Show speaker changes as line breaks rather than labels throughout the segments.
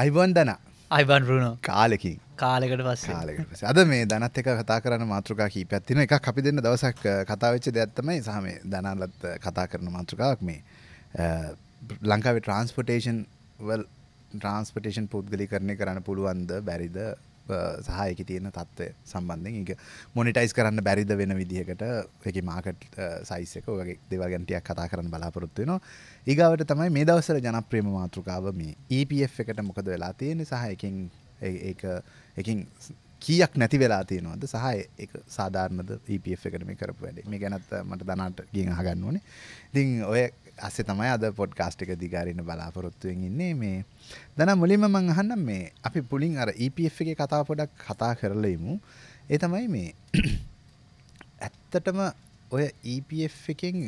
Ivan දන අයිබන් රුණු කාලෙකින් කාලෙකට පස් කාලෙකට අද මේ දනත් එක කතා කරන මාතෘකා කීපයක් තියෙන එකක් අපි දෙන්න දවසක් කතා වෙච්ච දෙයක් තමයි සහ මේ දනලත් කතා කරන මාතෘකාවක් මේ ලංකාවේ ට්‍රාන්ස්පොටේෂන් වල් ට්‍රාන්ස්පටේෂන් පුද්ගලි කරණය කරන්න පුළුවන්ද බැරිද සහයකි තියෙන තත්ත්වය සම්බන්ධෙන් එක මොනිටයිස් කරන්න බැරිද වෙන විදිහකට එක මාකට් සයිසක වගේ දෙවගැටියක් කතා කරන්න බලාපොරොත්තු වෙනවා ඒගවට තමයි මේ දවසර ජනප්‍රේම මාතෘකාව මේ EPF එකට මොකද වෙලා තියෙන සහයකින් එකින් කියක් නැති වෙලා තියෙනවද සහ එක සාධාරණද EPF එකට මේ කරපු වැඩේ මේ ගැනත් මට දනාට ගියහගන්න ඕනේ ඉතින් ඔය අස තමයි අද පොඩ්කාස්ටික දිගාරන්න බලාපොරොත්තුවෙන් ඉන්නේ මේ දන මුලින්ම මං අහන්නම් මේ අපි පුලින් අර EPF එක කතා පොඩක් කතා කරලයිමු ඒ තමයි මේ ඇත්තටම ඔය EPF එකෙන්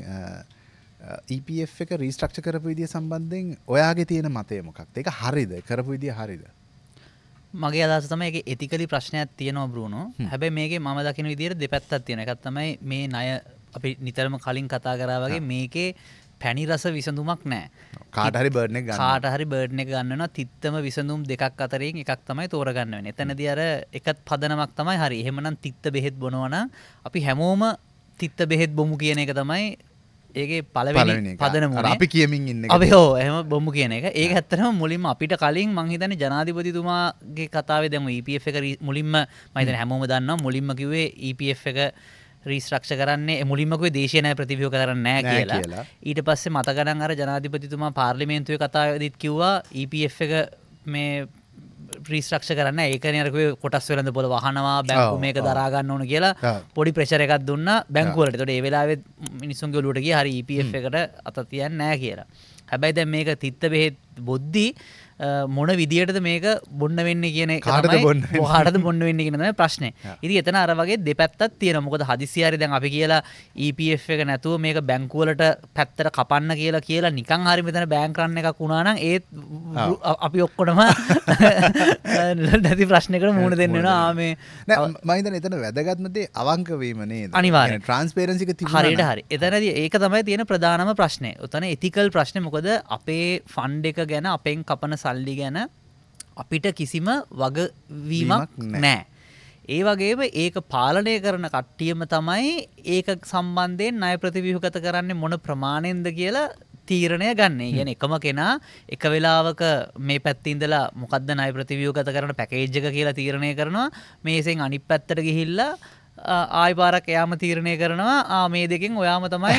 EPF එක රීස්ට්‍රක්ෂ කරපු විදිිය සම්බන්ධයෙන් ඔයාගේ තියෙන මතය මොකක් එක හරිද කරපු විදිිය හරිද
මගේ අදස තම එක එතිකලි ප්‍රශ්නයක් තියෙනවා බරුණු හැබැ මේගේ ම දකින විදිර දෙපැත්තත් තියෙන එකත් තමයි මේ නය අපි නිතරම කලින් කතා කරා වගේ මේකේ පැණි රස විසඳුමක් නෑ
කාටහරි බර්ණ කාටහරි
බර්ණ ගන්නන තිත්තම විසඳුම් දෙකක් අතරින් එකක් තමයි තෝරගන්නව එතනද අර එකත් පදනමක් තමයි හරි එහෙමනම් තිත්ත බෙහෙත් බොනවන අපි හැමෝම තිත්ත බෙහෙත් බොමු කියන එක තමයි ඒගේ පලවෙනි පදනම අපි කියමින් ඉන්න අප හෝ එහම බොම කියන එක ඒ ඇත්තරම මුලින්ම අපිට කලින් මංහිතන ජනාධිපතිතුමාගේ කතාව දෙම EPF එක මුලින්ම මහිතන හැමෝම දන්නවා මුලින්ම කිවේ EPF එක රීස්රක්ෂ කරන්නේ මුලින්මක දේශනය ප්‍රතිභියෝ කරන්න නෑ කියලා ඊට පස්සේ මතකඩන් අර ජනාධිපතිතුමා පාර්ලිමේන්තුව කතාදත් කිව්වා EPF එක මේ ප්‍රීස්රක්ෂ කරන්න ඒකනයරකය කොටස් වෙලඳ පොල වහනවා බැංකු මේක දරාගන්න ඕන කියලා පොඩි ප්‍රශර එකක් දුන්න බැංකුවලට තොට ඒවෙලාවෙ මිනිසුන්ගේ ලුටගේ හරි EPF එකට අත තියන්න නෑ කියලා හැබැයි දැ මේක තිත්ත බෙහෙත් බොද්ධි මොන විදිටද මේක බොන්න වෙන්න කියන කාටද බොන්න හටද බොන්න වෙන්න කියෙන ප්‍රශ්නය ඉදි එතන අර වගේ දෙපැත්තත් තියෙන මොකද හදිසියාරි දැන් අපි කියලා EPF එක නැතුව මේක බැංකුවලට පැත්තර කපන්න කියලා කියලා නිකං හරි මෙතන බෑංකරන්න එකක් වුණානම් ඒත් අපි ඔක්කොටම නැති ප්‍රශ්නකට මුණ දෙන්නවා මේ
මහිතන එතන වැදගත්මතේ අවංකවීමනේ අනිවාර ට්‍රන්ස්පේරන්සික හරියට හරි
එතනද ඒක තමයි තියෙන ප්‍රධානම ප්‍රශ්නය උතන එතිකල් ප්‍රශ්නය මොකද අපේ ෆන්ඩ එක ගැන අපෙන් කපන ස සල්ලි ගැන අපිට කිසිම වගවීමක් නෑ. ඒ වගේම ඒක පාලනය කරන කට්ටියම තමයි ඒක සම්බන්ධයෙන් ණය ප්‍රතිව්‍යුහගත කරන්නේ මොන ප්‍රමාණයෙන්ද කියලා තීරණය ගන්න. يعني එකම කෙනා එක වෙලාවක මේ පැත්තේ ඉඳලා මොකද්ද ණය ප්‍රතිව්‍යුහගත කරන පැකේජ් එක කියලා තීරණය කරනවා. මේසෙන් අනිත් පැත්තට ගිහිල්ලා ආයිපාරක් එයාම තීරණය කරනවා මේ දෙකින් ඔයාම තමයි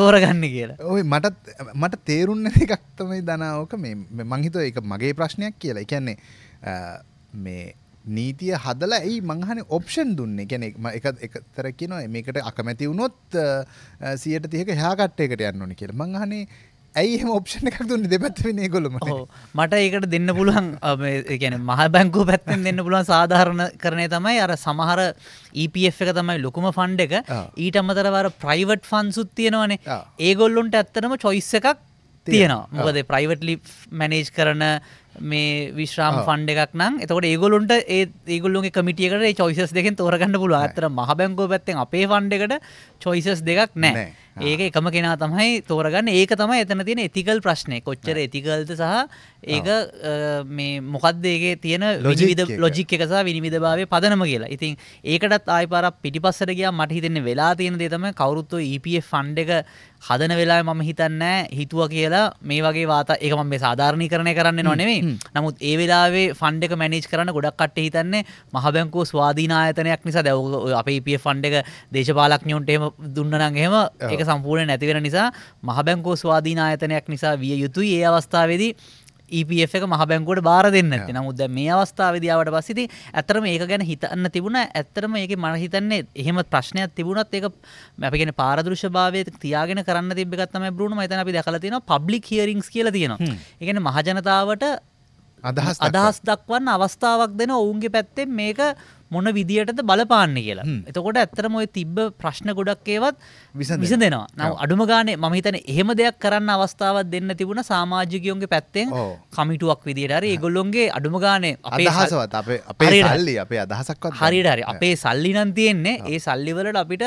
තෝරගන්න
කියලා ඔය මටත් මට තේරුන්න එකක්තමයි දනාවක මේ මංහිතව එක මගේ ප්‍රශ්නයක් කියලා එකන්නේ මේ නීතිය හදල ඇයි මංහන ඔප්ෂන් දුන්න එකැනෙක් එක එකතර කියනවා මේකට අකමැති වුණොත් සියට
තියක හාකට්ටයකට යන්න ඕනි කියල මංහනේ ඇයි ඔප්ෂණ එකක් දුන්න දෙපත්වෙන ගොලම මට ඒකට දෙන්න පුළුවන් ගැන මහ බැංකු පැත්තෙන් දෙන්න පුළුවන් සාධාරණ කරනය තමයි අර සමහර EPF එක තමයි ලොකුම ෆන්ඩ එක ඊට අමතරවර ප්‍රයිවට් ෆන්සුත් තියෙනවනේ ඒගොල්ලුන්ට ඇත්තනම චොයිස්ස එකක්
තියෙනවා මොකද
ප්‍රයිවට්ලි මැනේජ් කරන මේ විශ්‍රාම ෆන්ඩ එකක් නම් එතකොට ඒගොලුන්ට ඒ ඒගොල්ලුගේ කමිටියකට චොයිසස් දෙකෙන් තෝරගන්න පුළුව අතර මහ බැංකෝ පැත්තෙන් අපේ ෆන්ඩ එකට චොයිසස් දෙකක් නෑ ඒක එකම කෙනා තමයි තෝරගන්න ඒක තමයි එතන තියෙන එතිකල් ප්‍රශ්නය කොච්චර එතිකල්ද සහ ඒක මේ මොකක්ද ඒගේ තියෙන ලොජිවිද ලොජික් එකස විනිවිධ භාවය පදනම කියලා ඉතින් ඒකටත් ආයිපාරක් පිටිපස්සට ගියා මට හිතෙන්නේ වෙලා තියෙන දේ තමයි කවුරුත්ව EPF ෆන්ඩ් එක හදන වෙලා මම හිතන්නෑ හිතුව කියලා මේ වගේ වාත එක ම මේ සාධාරණය කරණය කරන්න නොනෙවේ නමුත් ඒ වෙලාවේ ෆන්ඩ එක මැනිච් කරන්න ගොඩක් කට්ට හිතන්නේ මහබැංකෝ ස්වාධීනායතනයක් නිසා දැව අප ඉපිය ෆන්ඩ එක දේශපාලක්ඥුන්ටම දුන්නනන්ගේම එක සම්පූර්ණ නැතිවෙන නිසා මහබැංකෝ ස්වාධීනායතනයක් නිසා විය යුතුයි ඒ අවස්ථාවේදී EPF එක මහ බැංකුවට බාර දෙන්න ඇති නමුද මේ අවස්ථාවදියාවට පස්සිති ඇතරම ඒක ගැන හිතන්න තිබුණ ඇත්තරම ඒක මන හිතන්නේ එහෙම ප්‍රශ්නයක් තිබුණත් ඒක මැපගෙන පාරදෘෂභාවය තියාගෙන කරන්න තිබගත්තම බරුණු මතන අපි දකලතින පබ්ලික් හිරිංස් කියල තියෙනවා ඒගැන මහජනතාවට අදහස් අදහස් දක්වන්න අවස්ථාවක් දෙන ඔවුන්ගේ පැත්තෙන් මේක මොන විදියටද බලපාන්න කියලා එතකොට ඇත්තරම ඔය තිබ්බ ප්‍රශ්න ගොඩක් ඒවත් විස දෙනවා නව අඩුම ගානේ මම හිතන එහෙම දෙයක් කරන්න අවස්ථාවක් දෙන්න තිබුණ සාමාජිකයෝන්ගේ පැත්තෙන් කමිටුවක් විදියට හරි ඒගොල්ලොන්ගේ අඩුම ගානේ අදහසවත්
අපේ අපේ සල්ලි
අපේ අදහසක්වත් හරියට හරි අපේ සල්ලි නම් තියෙන්නේ ඒ සල්ලිවලට අපිට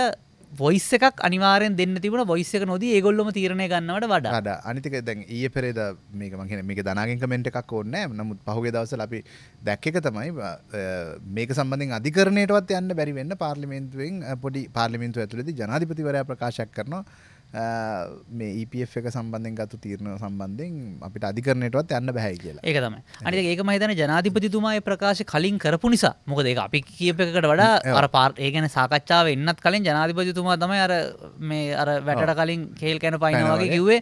වොයිස් එකක් අනිවාරෙන් දෙන්න තිබුණ වොයිස් එක නොදී ඒගොල්ලොම තීරණය ගන්නවට වඩා අඩ අනිතික දැන් ඒ පෙරේද මේක මහින මේක දනාගෙන් කමෙන්ට්
එකක් ඕන්න නමුත් පහුගේ දවස අපි දැක්ක තමයි මේක සම්බඳින් අධිකරණයටවත් යන්න බැරිවෙන්න පාර්ලිමේන්තුවෙන් පොඩි පාර්ලිමින්තු ඇතුළෙද ජනාධිපතිවරයා ප්‍රකාශක් කරනවා මේ EPF එක සම්බන්ධෙන් ගත්තු තීරණ සම්බන්ධයෙන් අපිට අධිකරණයටවත් යන්න බැහැ
කියලා. ඒක තමයි. අනිත් ඒක මම හිතන්නේ ජනාධිපතිතුමා මේ ප්‍රකාශය කලින් කරපු නිසා. මොකද ඒක අපි කියප එකකට වඩා අර ඒ ගැන සාකච්ඡාව එන්නත් කලින් ජනාධිපතිතුමා තමයි අර මේ අර වැටට කලින් කේල් කන පයින්නවා වගේ කිව්වේ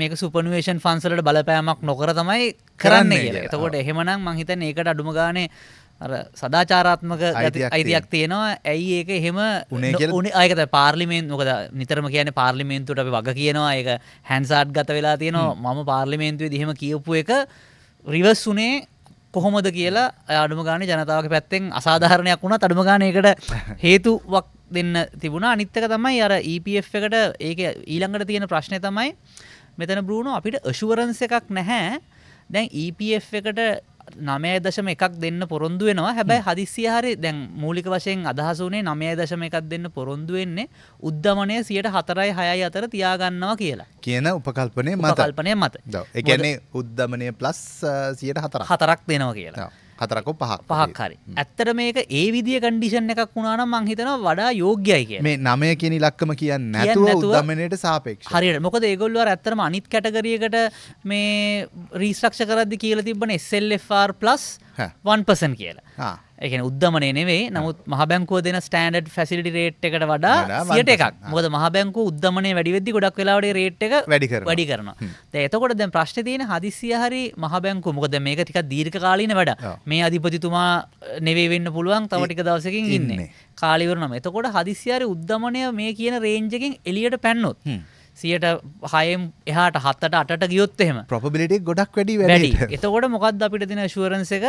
මේක සුපර්නුවේෂන් ෆන්සලට බලපෑමක් නොකර තමයි කරන්න කියලා. එතකොට එහෙමනම් මං හිතන්නේ ඒකට අඩුම ගානේ අර සදාචාරාත්මක අයිතියක් තියෙනවා ඇයි ඒක එහෙම උනේ අයකත පාර්ලිමෙන් මොකද නිතරම කියන පාර්ලිමේන්තුවට අපි වග කියනවා ඒක හැන්සාට් ගත වෙලා තියෙනවා මම පාර්ලිමේන්තුවේ දිහෙම කියපු එක රිවස් වුනේ කොහොමද කියලා අඩුම ගාන ජනතාවක පැත්තෙන් අසාධාරණයක් වුණා අඩුම ගානයකට හේතුවක් දෙන්න තිබුණ අනිත්තක තමයි අර EPF එකට ඒක ඊළඟට තියෙන ප්‍රශ්නය තමයි මෙතන බ්‍රුණු අපිට අශුවරන්ස එකක් නැහැ දැන් EPF එකට නමය දශම එකක් දෙන්න පොරොන්දු වෙනවා හැබැයි හදිසිය හරි දැන් මූලික වශයෙන් අදහස වනේ නමය දශම එකක් දෙන්න පොරොන්දු වෙන්නේ උද්ධමනය සියට හතරයි හයයි අතර තියාගන්නවා කියලා
කියන උපකල්පනය මතල්පනය මත එකන්නේ උද්ධමනය ප්ලස්
සියට හතර හතරක් දෙනවා කියලා හතරකෝ පහක් පහක් හරි ඇත්තට මේක ඒ විදිිය කණ්ඩිෂන් එකක් වුණනම් මංහිතන වඩා යෝග්‍යයි කිය මේ
නමය කියෙන ලක්කම කියන්න දමනයට
සාපෙක් හරියට මොකද ඒගොල්ලුව ඇත්තරම අනිත් කැටගරියකට මේ රීස්ක්ෂ කරදදි කියල තිබන SLFR+වන් පසන් කියලා එක උද්දමනය නෙවේ නමුත් මහබැංකුව දෙන ස්ටන්ඩ් ෆැසිලි රේට් එකට වඩා සියට එකක් මොද මහබැංකු උද්දමන වැඩිවෙදදි ගොඩක් වෙලාවට රේට් එක වැඩිකර වැඩි කරන එතකොට දැ ප්‍රශ්න තියන හදිසිය හරි මහබැංකු මොකද මේක ටික දීර්ඝ කාලීන වැඩ මේ අධිපතිතුමා නෙවවෙන්න පුළුවන් තවටික දවසකින් ඉන්න කාලිවරනම එතකොට හදිසියාරි උද්දමනය මේ කියන රේන්ජකින් එලියට පැන්නොත්. සියට හයම් එහට හත්තට අට ගියොත් එහෙම ප්‍රොපබිලිට ගොඩක් වැඩි වැඩි එතකොට මොකක්ද අපිට තින ශුවරන්ස එක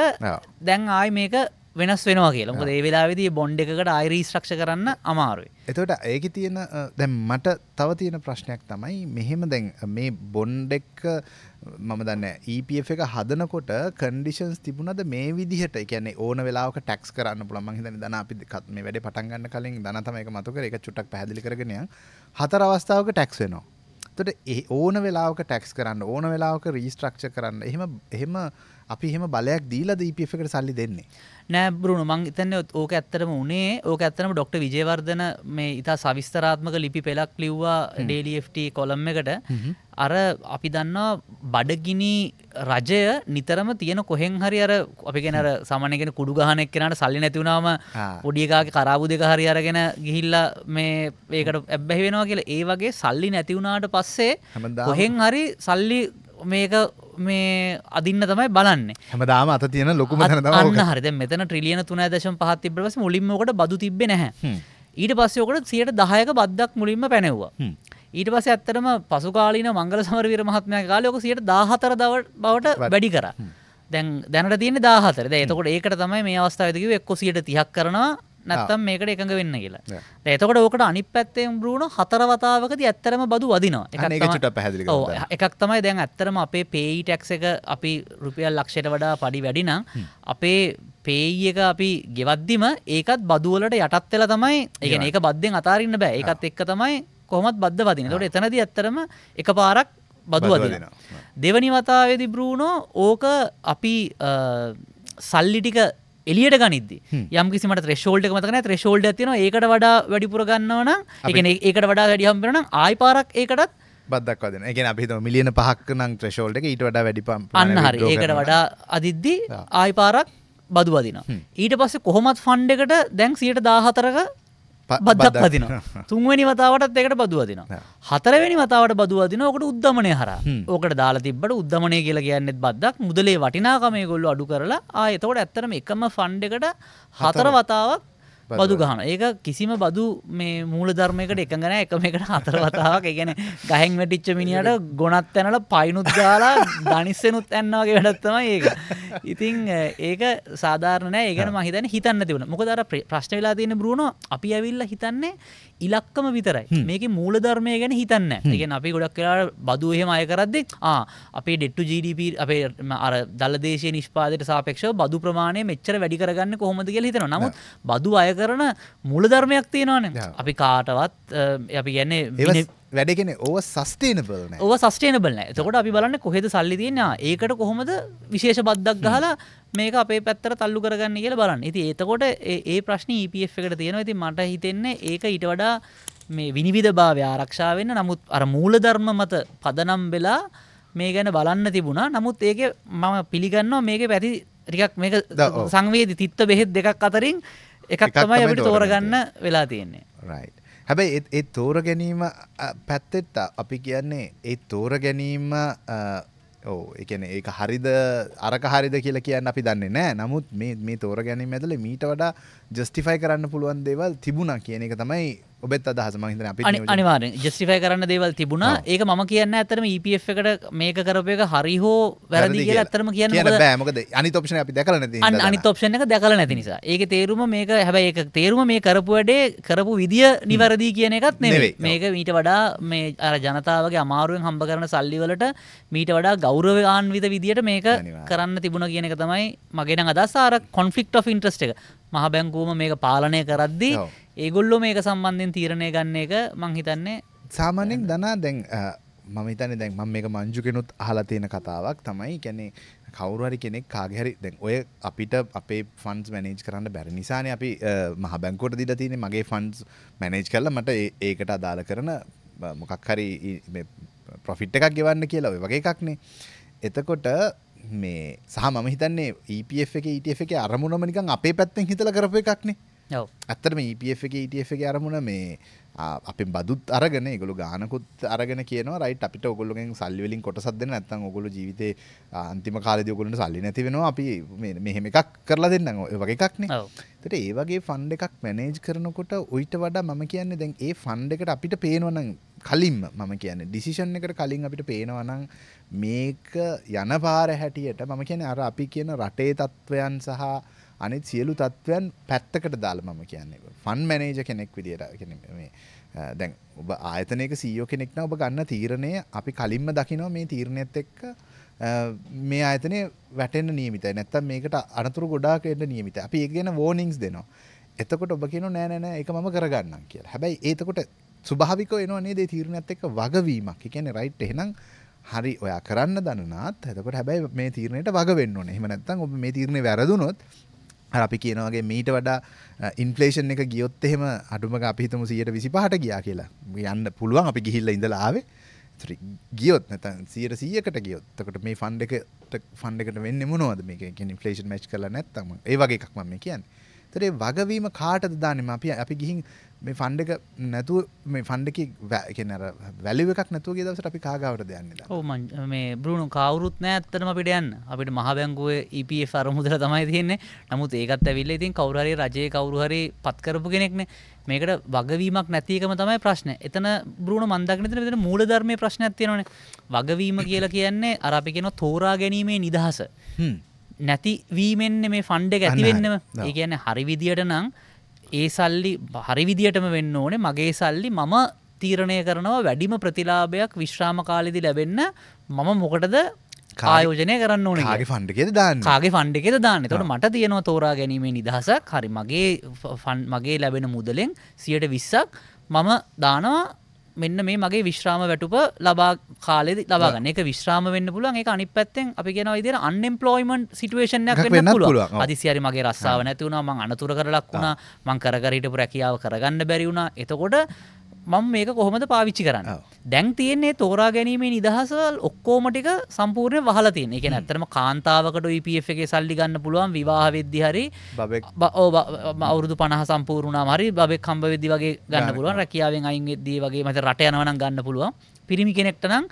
දැන් ආය මේක වෙනස් වෙනවා කියලා මොකද ඒ වෙලාවේදී බොන්ඩ් එකකට ආයි රීස්ට්‍රක්චර් කරන්න අමාරුයි. එතකොට
ඒකේ තියෙන දැන් මට තව තියෙන ප්‍රශ්නයක් තමයි මෙහෙම දැන් මේ බොන්ඩ් එක මම දන්න EPF එක හදනකොට කන්ඩිෂන්ස් තිබුණද මේ විදිහට කියන්නේ ඕන වෙලාවක ටැක්ස් කරන්න පුළුවන් මං හිතන්නේ දන අපි කත් මේ වැඩේ පටන් ගන්න කලින් දන තමයි ඒක මතක කරේ ඒක චුට්ටක් පැහැදිලි කරගෙන යන් හතර අවස්ථාවක ටැක්ස් වෙනවා. එතකොට ඕන වෙලාවක ටැක්ස් කරන්න ඕන වෙලාවක රීස්ට්‍රක්චර් කරන්න එහෙම එහෙම අපි එහෙම බලයක් දීලා දීපF e එකට සල්ලි දෙන්නේ
නෑ බ්‍රුණු මං හිතන්නේ ඕක ඇත්තටම උනේ ඕක ඇත්තටම ડોක්ටර් විජේවර්ධන මේ ඉතා සවිස්තරාත්මක ලිපි පෙළක් ලිව්වා Daily FT කොලම් එකට අර අපි දන්නවා බඩගිනි රජය නිතරම තියෙන කොහෙන් හරි අර අපි ගැන අර සාමාන්‍ය කෙනෙකු කුඩු ගහන එක්කෙනාට සල්ලි නැති වුනාම පොඩි එකාගේ කරාබු දෙක හරි අරගෙන ගිහිල්ලා මේ ඒකට ඇබ්බැහි වෙනවා කියලා ඒ වගේ සල්ලි නැති වුණාට පස්සේ කොහෙන් හරි සල්ලි මේක මේ අදින්න තමයි බලන්නේ හැමදාම අත තියෙන ලොකුම අන්න හරිද මෙතන ට්‍රිලියන තුනෑ දශම පහත් තිබ්බට මුලින්මකට බදු තිබෙ නැහැ ඊට පස්සයෝකට සියට දහයක බද්දක් මුලින්ම පැනෙව්වා ඊට පස ඇත්තටම පසුකාලීන මංගල සමරවීර මහත්මය කාලයක සියට දාහතර දව බවට වැඩි කර දැන් දැනට තියෙන දාහතර එතකොට ඒකට තමයි මේ අවස්ථාවදකිව එක්කොසියට තිහක් කරනවා නැත්තම් මේකට එකඟ වෙන්න කියලා එතකොට ඕකට අනි පැත්තේ බරුණ හතරවතාවකද ඇත්තරම බදු වදිනවා එකට පැහදිලි එකක් තමයි දැන් ඇත්තරම අපේ පේයි ටැක්ස එක අපි රුපියල් ලක්ෂයට වඩා පඩි වැඩිනම් අපේ පේයි එක අපි ගෙවද්දිම ඒකත් බදුවලට යටත් වෙලා තමයි ඒගැන ඒක බද්ධෙන් අතාරන්න බෑ එකත් එක්ක තමයි කොහොමත් බද්ධ වදින තොට එතනදී ඇත්තරම එක පාරක් බදුවදින දෙවනි වතාවේදි බරුණෝ ඕක අපි සල්ලි ටික එලියට ගනිද යම් කිසිමට ත්‍රේෂෝල්ඩ මතකන ත්‍රේෂෝල්ඩ තින ඒකට වඩා වැඩිපුර ගන්නවන ඒකට වඩා වැඩියම් පෙනන ආයි පාරක් ඒකටත්
බදක්වදන එක අපි මිලියන පහක් නම් ත්‍රේෂෝල්ඩ එක ඊට වඩා වැඩිපම් අන්න හරි ඒකට වඩා
අදිද්දි ආයි පාරක් බදුවදින ඊට පස්සේ කොහොමත් ෆන්ඩ එකට දැන් සියට දාහතරක බද්දක් වදින තුන්වැනි වතාවටත් එකට බදුවදින හතරවැනි වතාවට බදුවදින ඕකට උද්දමනය හර ඕකට දාලා තිබට උද්දමනය කියලා කියන්නෙත් බද්දක් මුදලේ වටිනාකමයගොල්ලු අඩු කරලා ආයතකොට ඇත්තරම එකම ෆන්ඩ එකට හතර වතාවක් බදු ගහන ඒක කිසිම බදු මේ මූල ධර්මයකට එකඟන එක මේකට හතර වතාවක් ගැන ගහෙන් වැටිච්ච මිනිට ගොනත් ඇනල පයිනුත් දාලා දනිස්සෙනුත් ඇන්නවාගේ වැඩත්තම ඒක ඉතිං ඒක සාධාරණය ඒගන මහිතන හිතන්න තිවන මොකදර ප්‍රශ්න වෙලා තියෙන බරුණු අපි ඇවිල්ල හිතන්නේ ඉලක්කම විතරයි මේක මූල ධර්මය ගැන හිතන්න ඉගෙන් අපි ගොඩක් කියලාට බදු එහෙම අයකරද්දි අපේ ඩෙට්ටු ජීඩප අපේ අර දල්ලදේශය නිෂ්පාදයට සාපක්ෂ බදු ප්‍රමාණය මෙච්චර වැඩි කරගන්න කොහොමද කියල හිතන නමුත් බදු අයක කරන මුල ධර්මයක් තියෙනවාන අපි කාටවත් අපි ගැන්නේ වැඩගෙන ඕ
සස්ටේනබලන
ඕ සස්ටේනබලන තකොට අපි බලන්න කොහෙද සල්ලි තියෙන ඒකට කොහොමද විශේෂ බද්දක් hmm. ගහලා මේක අපේ පැත්තර තල්ලු කරගන්න කියල බලන්න ඇති ඒතකොට ඒ ප්‍රශ්න EPF එකට තියෙනවා ඇති මට හිතෙන්නේ ඒක ඊට වඩා මේ විනිවිධ භාව ආරක්ෂාවන්න නමුත් අර මූලධර්ම මත පදනම් වෙලා මේ ගැන බලන්න තිබුණා නමුත් ඒක මම පිළිගන්නවා මේක පැති ටිකක් මේක සංවේදී තිත්ත බෙහෙත් දෙකක් අතරින් එකක් තමයි අපිට තෝරගන්න
වෙලා තියෙන්නේ රයිට් හැබැයි ඒ තෝර ගැනීම පැත්තෙත් අපි කියන්නේ ඒ තෝර ගැනීම ඕ එකන ඒ හරිද අරක හරිද කියලා කියන්න අපි දන්න නෑ නමුත් මේ තෝර ගැනීම ඇතුල මීට වඩා ජස්ටිෆයි කරන්න පුළුවන් දේවල් තිබුණා කියන එක තමයි ඔබත් අදහස මහිතන අපි අනිවාර
ජස්ටිෆය කරන්න දේවල් තිබුණා ඒක මම කියන්න ඇතරම EPF එකට මේක කරපයක හරි හෝ වැරදි කිය ඇතරම කියන්න බෑමකද
අනිතෝපෂණ අපි දැකලන
අනිතෝපෂණ එක දැකල නැති නිසා ඒක තේරුම මේක හැබැ එක තේරුම මේ කරපු වැඩේ කරපු විදිිය නිවැරදි කියන එකත් නෙවේ මේක මීට වඩා මේ අර ජනතාවගේ අමාරුවෙන් හම්බ කරන සල්ලිවලට මීට වඩා ගෞරවආන්විත විදියට මේක කරන්න තිබුණ කියන එක තමයි මගෙන අදස්සාර කොන්ෆික්ට ෆ ඉන්ට්‍රස්ට එක මහ බැංකුවම මේක පාලනය කරද්දී ඒගොල්ලො මේක සම්බන්ධයෙන් තීරණය ගන්න එක මං හිතන්නේ සාමාන්‍යෙන්
දනා දැන් මම හිතන්නේ දැන් මම මේක මංජු කෙනුත් අහලා තියෙන කතාවක් තමයි කියන්නේ කවුරුහරි කෙනෙක් කාගෙහරි දැන් ඔය අපිට අපේ ෆන්ස් මැනේජ් කරන්න බැරි නිසාන අපි මහ බැංකුවට දිල තියෙන මගේ ෆන්ස් මැනේජ් කරල මට ඒකට අදාළ කරන මොකක් හරි ප්‍රොෆිට් එකක් ගෙවන්න කියලා ඔය වගේ එකක්නේ එතකොට මේ සහ මම හිතන්නේ EPF එක ETF එක අරමුණමනිකන් අපේ පැත්තෙන් හිතල කරපු එකක්නේ ඇත්තට මේ EPF එක ETF එක අරමුණ මේ අපි බදුත් අරගෙන ගොලු ගානකුත් අරගෙන කියන රයිට අපිට ඔගොලුගෙන් සල්ලිවලින් කොටසත් දෙන්න ඇත්තන් ඔගොලු ජීවිත අන්තිම කාලද ඔගොලට සල්ලි නැතිවෙනවා අපි මෙහෙම එකක් කරලා දෙන්න වගේ එකක්නේ තට ඒ වගේ ෆන්ඩ එකක් මැනේජ් කරනකොට ඔයිට වඩා මම කියන්නේ දැන් ඒ ෆන්ඩ එකට අපිට පේනවනං කලින් මම කියන්නේ ඩිසිෂන් එකට කලින් අපිට පේනවනං මේක යන පාර හැටියට මම කියන අර අපි කියන රටේ තත්ත්වයන් සහ අනිත් සියලු තත්ත්වයන් පැත්තකට දාලා මම කියන්නේ ෆන් මැනේජර් කෙනෙක් විදියට කියන්නේ මේ දැන් ඔබ ආයතනයක CEO කෙනෙක් නම් ඔබ ගන්න තීරණය අපි කලින්ම දකිනවා මේ තීරණයත් එක්ක මේ ආයතනය වැටෙන නියමිත නැත්තම් මේකට අනතුර ගොඩාක් එන්න නියමිත අපි ඒ ගැන වෝනිංස් දෙනවා එතකොට ඔබ කියන නෑ නෑ එක මම කරගන්නම් කියලා හැබැයි ඒතකොට ස්වභාවිකව එනවා නේද ඒ තීරණයත් එක්ක වගවීමක් ඒ කියන්නේ රයිට් එහෙනම් හරි ඔයා කරන්න දන්නාත් එතකොට හැබැයි මේ තීරණයට වග වෙන්න ඕනේ එහෙම නැත්තම් ඔබ මේ තීරණේ වැරදුනොත් අපි කියනවාගේ මීට වඩා ඉන්පලේෂන් එක ගියොත් එහෙම අඩුමක අපිහිතම සියට විසි පහට ගියා කියලා යන්න පුළුවන් අපි ගිහිල්ල ඉඳලාවේ ගියොත් නැතන් සියට සියකට ගියොත්තකට මේ ෆන්ඩ එකට ෆන්ඩකට වෙන්න මොනවද මේක ඉන්පලේෂන් මච් කල නැත්තම ඒ වගේ එකක්ම මේ කියන්න තරේ වගවීම කාටද දානම අපි අපි ගිහින් මේ ෆන්ඩ එක නැතුව මේ ෆන්ඩක වැැනර වැලිව එකක් නැතුව දවස අපි කාගවට දෙයන්න
ඕම මේ බරුණු කවරුත් නෑත්තටම අපිට යන්න අපිට මහබැංගුව EP අරමුදර තමයි තියන්නේ නමුත් ඒකත් ඇවිල්ල ඉතින් කවරහරි රජය කවරුහරි පත්කරපු කෙනෙක්න මේකට වගවීමක් නැතිකම තමයි ප්‍රශ්න එතන බරුණ මන්දක්නතන මෙතන මූලධර්මය ප්‍රශ්න ඇතියනන වගවීම කියලා කියන්නේ අරපිකෙන තෝරා ගැනීමේ නිදහස නැතිවීමෙන්න්න මේ ෆන්ඩ ඇතිවෙන්නම ඒගැන හරි විදියට නං ඒ සල්ලි හරි විදියටම වෙන්න ඕනේ මගේ සල්ලි මම තීරණය කරනවා වැඩිම ප්‍රතිලාභයක් විශ්‍රාම කාලෙදි ලැබෙන්න මම මොකටද කායෝජනය කරන්න ඕන ගේ ෆන්ඩිකෙද දාන්න කාගේ ෆන්ඩිකෙද දාන්න තොට මට තියෙනවා තෝරා ගැනීමේ නිදහසක් හරි මගේ ෆන් මගේ ලැබෙන මුදලෙන් සියට විස්සක් මම දානවා මෙන්න මේ මගේ විශ්‍රාම වැටුප ලබා කාලෙද ලබාගන්න එක විශ්‍රාම වෙන්න පුළුවන් එක අනි පැත්තෙන් අපි ගෙන විදිර අන්ම්පලොයිමන්ට සිටුවේෂනයක් වෙන්න පුළුව අදිසිරි මගේ රස්සාාව නැතිවුණා මං අනතුර කරලක් වුණා මං කරගරහිටපු රැකියාව කරගන්න බැරි වුණා එතකොට මම මේක කොහොමද පාවිච්චි කරන්න දැන් තියන්නේ තෝරා ගැනීමේ නිදහසවල් ඔක්කෝමටික සම්පූර්ණය වහල තියෙන එක නැත්තරම කාන්තාවකට ඉපF e එක සල්ලි ගන්න පුළුවන් විවාහ වෙද්දි හරි අවුරුදු පණහ සම්පූර්ණ හරි බෙක් කම්බ වෙද්දි වගේ ගන්න පුළුවන් රැකියාවෙන් අයින් වෙද්දී වගේ මත රට යනවනම් ගන්න පුළුවන් පිරිමි කෙනෙක්ට නම්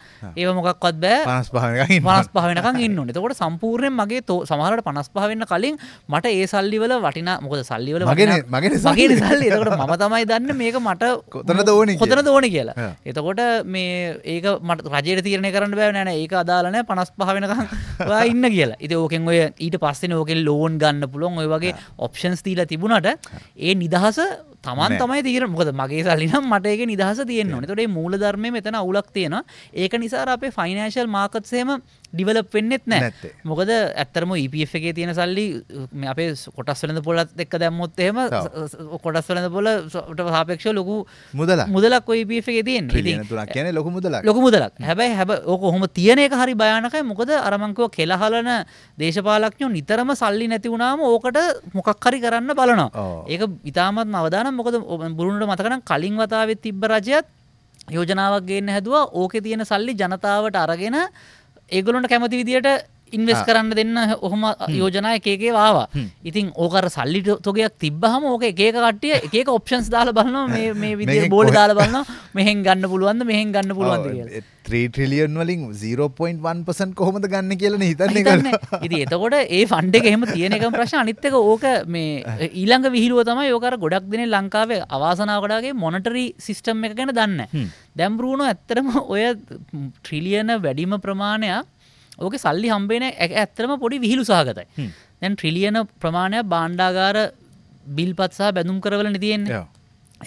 ඒ මොකක්වත් බෑ පනස් පහ පනස් පහවෙනක ඉන්න එතකොට සම්පූර්ණයෙන් මගේ තෝ සමහරට පනස් පහවෙන්න කලින් මට ඒ සල්ලිවල වටිනා මොකද සල්ලිවල මගේ මගේ සල්ලි එතකට මම තමයි දන්න මේක මට කොතන දෝන කොතන දෝන කියලා එතකොට මේ ඒක මට රජයට තීරණය කරන්න බෑ නෑන ඒක අදාලනෑ පනස් පහවෙනකම් ඉන්න කියලා ඉති ඕකෙන් ඔය ඊට පස්සෙන ඕකෙන් ලෝන් ගන්න පුළුවන් ඔය වගේ ඔප්ෂන්ස් තීලා තිබුණට ඒ නිදහස තමන් තමයි තීර මොකද මගේ සල්ලිනම් මටඒක නිදහස තියන්න ඕන තොටේ මූලධර්මය මෙතන අවුලක් තියෙන ඒක නිසා අපේ ෆයිනෑශල් මාකත්සේම ඩිවලප් වෙන්නෙත් නෑ මොකද ඇත්තරම EPF එකේ තියෙන සල්ලි අපේ කොටස් වලඳ පොලත් එක්ක දැම්මොත් එහෙම කොටස් වලඳ පොල සාපේක්ෂව ලොකු මුදලක් මුදලක් ඔය EPF එකේ තියෙන. ඉතින් තුනක් කියන්නේ ලොකු මුදලක්. ලොකු මුදලක්. හැබැයි හැබ ඕක කොහොම තියෙන එක හරි භයානකයි. මොකද අර මං කිව්ව කෙලහලන දේශපාලඥයෝ නිතරම සල්ලි නැති වුණාම ඕකට මොකක් හරි කරන්න බලනවා. ඒක ඉතාමත්ම අවදානම් මොකද බුරුණට මතකනම් කලින් වතාවෙත් තිබ්බ රජයත් යෝජනාවක් ගේන්න හැදුව ඕක තියෙන සල්ලි ජනතාවට අරගෙන ඒගොලොන්ට කැමති විදියට ඉන්වස් ah. කරන්න දෙන්න ඔහොම යෝජනය එකේ වාවා ඉතින් ඕකර සල්ලිට තොගයක් තිබ්බහම ඕක ඒක කට්ටිය ඒක ඔප්ෂන්ස් දාල බලන්න මේ විදි බෝඩ දාල බලන්න මෙහෙන් ගන්න පුළුවන්ද මෙහෙන් ගන්න පුළුවන්ද
්‍රීට්‍රිලියන් වලින් 0.1පසන් කොහොමද ගන්න කියලන හිතන්න
ඉති එතකොට ඒ ෆන්ඩ එක එහෙම තියෙනක ප්‍රශ අනිත්තක ඕක මේ ඊළඟ විහිරුව තමයි යෝකර ගොඩක් දෙන ලංකාවේ අවාසනාවකටගේ මොනටරි සිිස්ටම් එක ගැන දන්න දැම්බරුණු ඇත්තරම ඔය ට්‍රිලියන වැඩිම ප්‍රමාණයක් ඕක සල්ලි හම්බේන ඇත්තරම පොඩි විහිලු සහගතයි දැන් ට්‍රිලියන ප්‍රමාණයක් බාණ්ඩාගාර බිල්පත් සහ බැඳුම් කරවලන තියෙන්නේ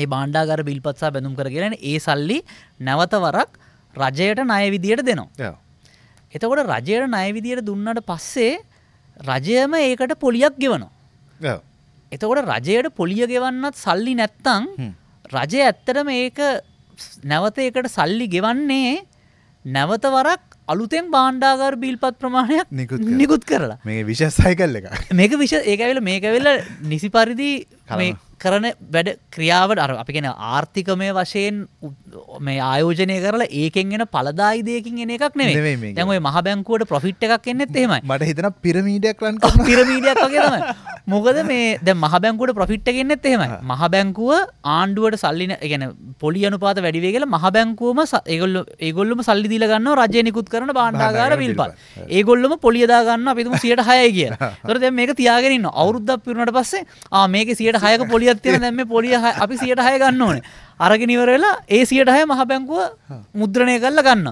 ඒ බාණ්ඩාගර බිල්පත් සහ බැඳුම් කරගෙන ඒ සල්ලි නැවත වරක් රජයට ණය විදියට දෙනවා එතකොට රජයට ණය විදියට දුන්නට පස්සේ රජයම ඒකට පොලියක් ගෙවනවා එතකොට රජයට පොලිය ගෙවන්නත් සල්ලි නැත්තං රජය ඇත්තට මේක නැවත ඒකට සල්ලි ගෙවන්නේ නැවත වරක් අලුතෙන් බාණ්ඩාගාර බිල්පත් ප්‍රමාණයක් නිකුත් කරලා මේ
විශස්සයි කල්ල
එක මේක විශ ඒකඇවිල මේකවෙල්ල නිසි පරිදි කරන වැඩ ක්‍රියාවට අර අපි ගැන ආර්ථිකමය වශයෙන් මේ ආයෝජනය කරලා ඒකෙන් එන පලදායිදයකින් එන එකක් නෙවේ දැමයි මහ බැංකුවට ප්‍රොෆිට් එකක් එන්නෙත් එෙමයි මට හිතන පිරමීඩයක් ලන් පිරමීඩයක් වගේම මොකද මේ ද මහ බැංකුවට ප්‍රොෆිට් එකෙන්නෙත් එෙමයි මහ බැංකුව ආණ්ඩුවට සල්ලින ගැන පොලි අනුපාත වැඩිවේ කියලා මහ බැංකුවම ඒගොල්ල ඒගොල්ලම සල්ලි දිල ගන්න රජය නිකුත් කරන බාණ්ඩාගාර විල්පල් ඒගොල්ලම පොලියදාගන්න අපිතුම සියට හය කිය තොර දැ මේක තියාගෙනන්න අවුරුද්ධක් පිරුණට පස්සේ මේක සියට හයක පොලි පොලියත් තියෙන දැම්ම පොලිය අපි සියට හය ගන්න ඕන අරගෙනවරලා ඒ සියට හය මහ බැංකුව මුද්‍රණය කරල ගන්න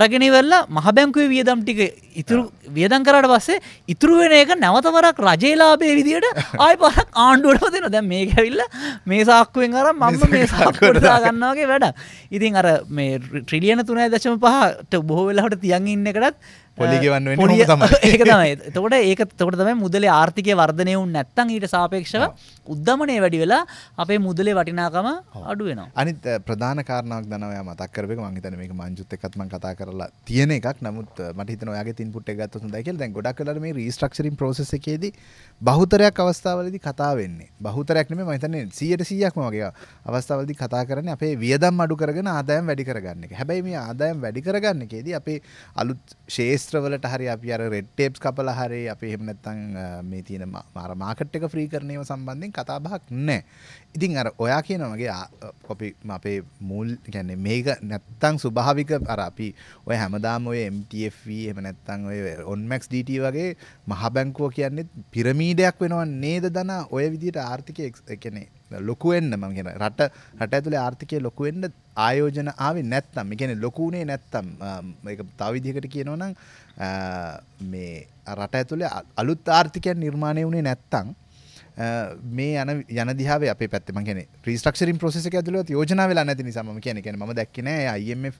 අරගෙනවරලා මහ බැංකුවේ වියදම් ටික ඉතුරු වියදන් කරට පස්සේ ඉතුරු වෙන එක නැවතවරක් රජේලාබේ විදියට ආය පරක් ආණ්ඩුවට දෙන දැම් මේ ඇවිල්ල මේ සාක්කුවෙන් අර මම මේ සාක්කොටලා ගන්නවාගේ වැඩ ඉතින් අර මේ ට්‍රිලියන තුනයි දශම පහට බොහෝ වෙලාට තියන් ඉන්නකටත් පොලිගවන්න පොඩිය ඒක තමයි තකොට ඒක තොට තමයි මුදලේ ආර්ථිකය වර්ධනය වුන් නැත්තන් ඊට සාපේක්ෂව උද්ධමනය වැඩි වෙලා අපේ මුදලේ වටිනාකම අඩුවෙනවා
අනිත් ප්‍රධාන කාරණාවක් දනවය මතක්කරක මංහිතන මේ මංජුත් එකත්ම කතා කරලා තියෙන එකක් නමුත් මට යාගේ තින් පුට එකත් දැකල් දැන් ගොඩක් කල මේ රීස්ට්‍රක්ෂරින් ප්‍රසේකේදී බහුතරයක් අවස්ථාවලදි කතා වෙන්නේ බහුතරයක්න මේ මහිතන්නේ සියයට සීයක්ම වගේ අවස්ථාවලදි කතා කරන අපේ වියදම් අඩු කරගෙන ආදායම් වැඩි කරගන්න එක හැබැයි මේ ආදායම් වැඩි කරගන්න එකේදී අපේ අලුත් ශේෂ ශාස්ත්‍රවලට හරි අපි අර රෙඩ්ටේප් කපල හරි අපි හෙමනැත්තං මේ තියෙන මාර මාකට් එක ෆ්‍රී කරනයව සම්බන්ධයෙන් කතාබහක් නෑ ඉතින් අර ඔයා කියනමගේ කොපි අපේ මුල් ගැන මේක නැත්තං සුභාවික අර අපි ඔය හැමදාම ඔය MTF හෙමනැත්තං ඔය ඔන්මැක්ස් ඩට වගේ මහබැංකුව කියන්නේ පිරමීඩයක් වෙනවන් නේද දන ඔය විදිට ආර්ථිකය එකනේ ලොකුවෙන්න්න මං කියෙන රට රට ඇතුළේ ආර්ථිකය ලොකුවෙන්න්න ආයෝජන ආවේ නැත්තම් ඒ කියන්නේ ලොකු උනේ නැත්තම් මේක තව විදිහකට කියනවා නම් මේ රට ඇතුලේ අලුත් ආර්ථිකයක් නිර්මාණය වුණේ නැත්තම් මේ යන යන දිහාවේ අපේ පැත්තේ මං කියන්නේ රීස්ට්‍රක්චරින් ප්‍රොසෙස් එක ඇතුළේ යෝජනා වෙලා නැති නිසා මම කියන්නේ කියන්නේ මම දැක්කේ නෑ IMF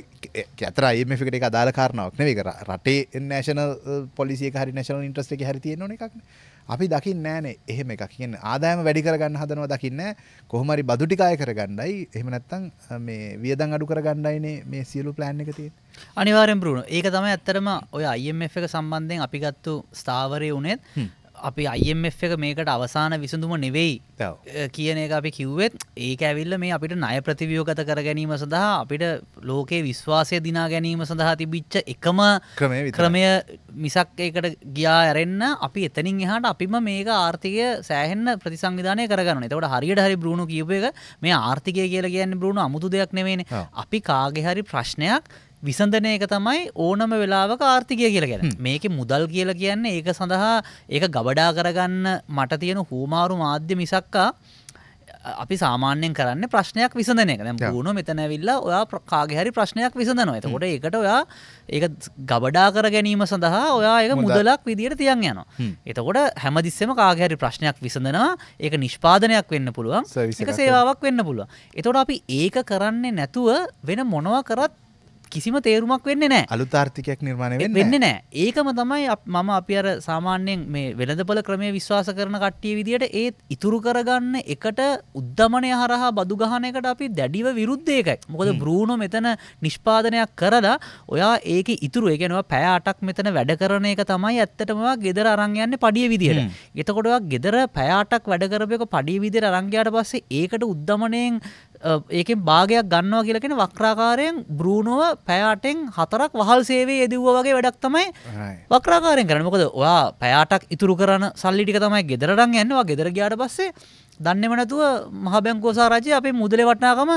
ඇතර IMF එකට ඒක අදාළ කාරණාවක් නෙවෙයි රටේ නෑෂනල් පොලිසි uh, එක හරි නෑෂනල් ඉන්ට්‍රස්ට් එක හරි තියෙන ඕන එකක් නේ අපි දකින්න නෑනේ එහෙම එකක් කියන්නේ ආදායම වැඩි කරගන්න හදනවා දකින්න කොහොමරි බදු ටික අය කරගන්නයි එහෙම නැත්නම් මේ වියදම් අඩු කරගන්නයිනේ මේ සියලු plan එක තියෙන්නේ
අනිවාර්යෙන් බ්‍රුණෝ ඒක තමයි ඇත්තටම ඔය IMF එක සම්බන්ධයෙන් අපි ගත්තු ස්ථාවරයේ උනේත් අපි අයිF එක මේකට අවසාන විසඳුම නෙවෙයි කියන එක අපි කිව්වෙත් ඒක ඇවිල්ල මේ අපිට නය ප්‍රතිවියෝගත කර ගැනීම සඳහා අපිට ලෝකයේ විශ්වාසය දිනා ගැනීම සඳහා තිබිච්ච එකම ක්‍රමය මිසක් ඒකට ගියා ඇරෙන්න අපි එතනින් එහට අපිම මේක ආර්ථිකය සෑහෙන්න ප්‍රතිසංවිධානය කරගන්න එතකට හරියට හරි බ්‍රුණු කියප එක මේ ආර්ථිකය කියලා කියන්න බ්‍රුණු අමුතු දෙයක් නෙවෙන අපි කාගෙහරි ප්‍රශ්නයක් විසඳන එක තමයි ඕනම වෙලාවක ආර්ථිකය කියලගෙන මේක මුදල් කියලා කියන්නේ ඒක සඳහා ඒක ගබඩා කරගන්න මට තියෙන හූමාරු මාධ්‍ය මිසක්කා අපි සාමාන්‍යයෙන් කරන්න ප්‍රශ්නයක් විසඳන එක දැම් ගුණු මෙතනැවිල්ලා ඔයා කාගහරි ප්‍රශ්නයක් විසඳනවා එතකොට එකට ඔයා ඒ ගබඩා කර ගැනීම සඳහා ඔයා ඒක මුදලක් විදිහයට තියන් යන එතකොට හැමදිස්සම කාගහරි ප්‍රශ්නයක් විසඳනවා ඒක නිෂ්පාදනයක් වෙන්න පුළුවන් එක සේවාවක් වෙන්න පුළුව එතොට අපි ඒක කරන්නේ නැතුව වෙන මොනව කරත් කිසිම තේරුමක් වෙන්න නෑ අලු තාර්ථිකයක් නිර්මාණය වෙන්න නෑ ඒකම තමයි මම අපි අර සාමාන්‍යයෙන් මේ වෙළඳපල ක්‍රමය විශ්වාස කරන කට්ටිය විදිට ඒත් ඉතුරු කරගන්න එකට උද්ධමනය හරහා බදුගහනයකට අපි දැඩිව විරුද්ධයකයි මොකද බ්‍රූණො මෙතන නිෂ්පාදනයක් කරලා ඔයා ඒක ඉතුරු එකනවා පෑටක් මෙතන වැඩ කරන එක තමයි ඇත්තටමවා ගෙදර අරංයන්න පඩිය විදිහට එතකොටවා ගෙදර පෑටක් වැඩකරපයක පඩිය විදිර අරංගයාට පස්සේ ඒකට උද්ධමනයෙන් ඒකෙන් භාගයක් ගන්නවා කියලා කියන වක්‍රාකාරයෙන් බ්‍රූනෝව පැය 8න් 4ක් වහල් සේවයේ යෙදුවා වගේ වැඩක් තමයි වක්‍රාකාරයෙන් කරන්නේ. මොකද ඔයා පැය 8ක් ඉතුරු කරන සල්ලි ටික තමයි ගෙදරටන් යන්නේ. ඔයා ගෙදර ගියාට පස්සේ දන්නේම නැතුව මහ බැංකුව සහ රජය අපේ මුදලේ වටිනාකම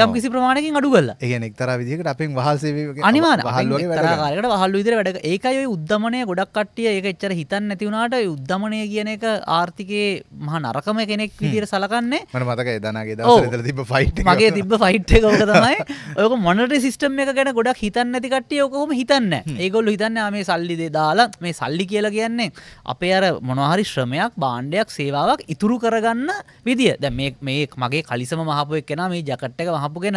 යම් කිසි ප්‍රමාණකින් අඩු කල්ලා ඒ එක්තර විදිකට අපෙන්
වහසේ අනිවාන හල්ලකාරකට
වහල්ල විදිර වැඩ ඒකයි උද්ධමනය ගොඩක් කට්ටිය ඒක එච්චර හිතන් නැතිවුණට උද්ධමනය කියන එක ආර්ථිකයේ මහ නරකම කෙනෙක් විදිර සලකන්නේ
මන මතක දනගේ තිබ ෆයිට් මගේ තිබ
ෆයිට් කොට තමයි ඔක මොනට සිස්ටම් එක ගැන ගොඩක් හිතන් නැතිකටිය ඔකොම හිතන්න ඒගොල්ල හිතන්න මේ සල්ලිදේ දාලා මේ සල්ලි කියලා කියන්නේ අපේ අර මොනහරි ශ්‍රමයක් බාණ්ඩයක් සේවාවක් ඉතුරු කරගන්න විදිිය දැ මේ මගේ කලිසම මහපුයක් කෙන මේ ජකට්ටක අහපුගෙන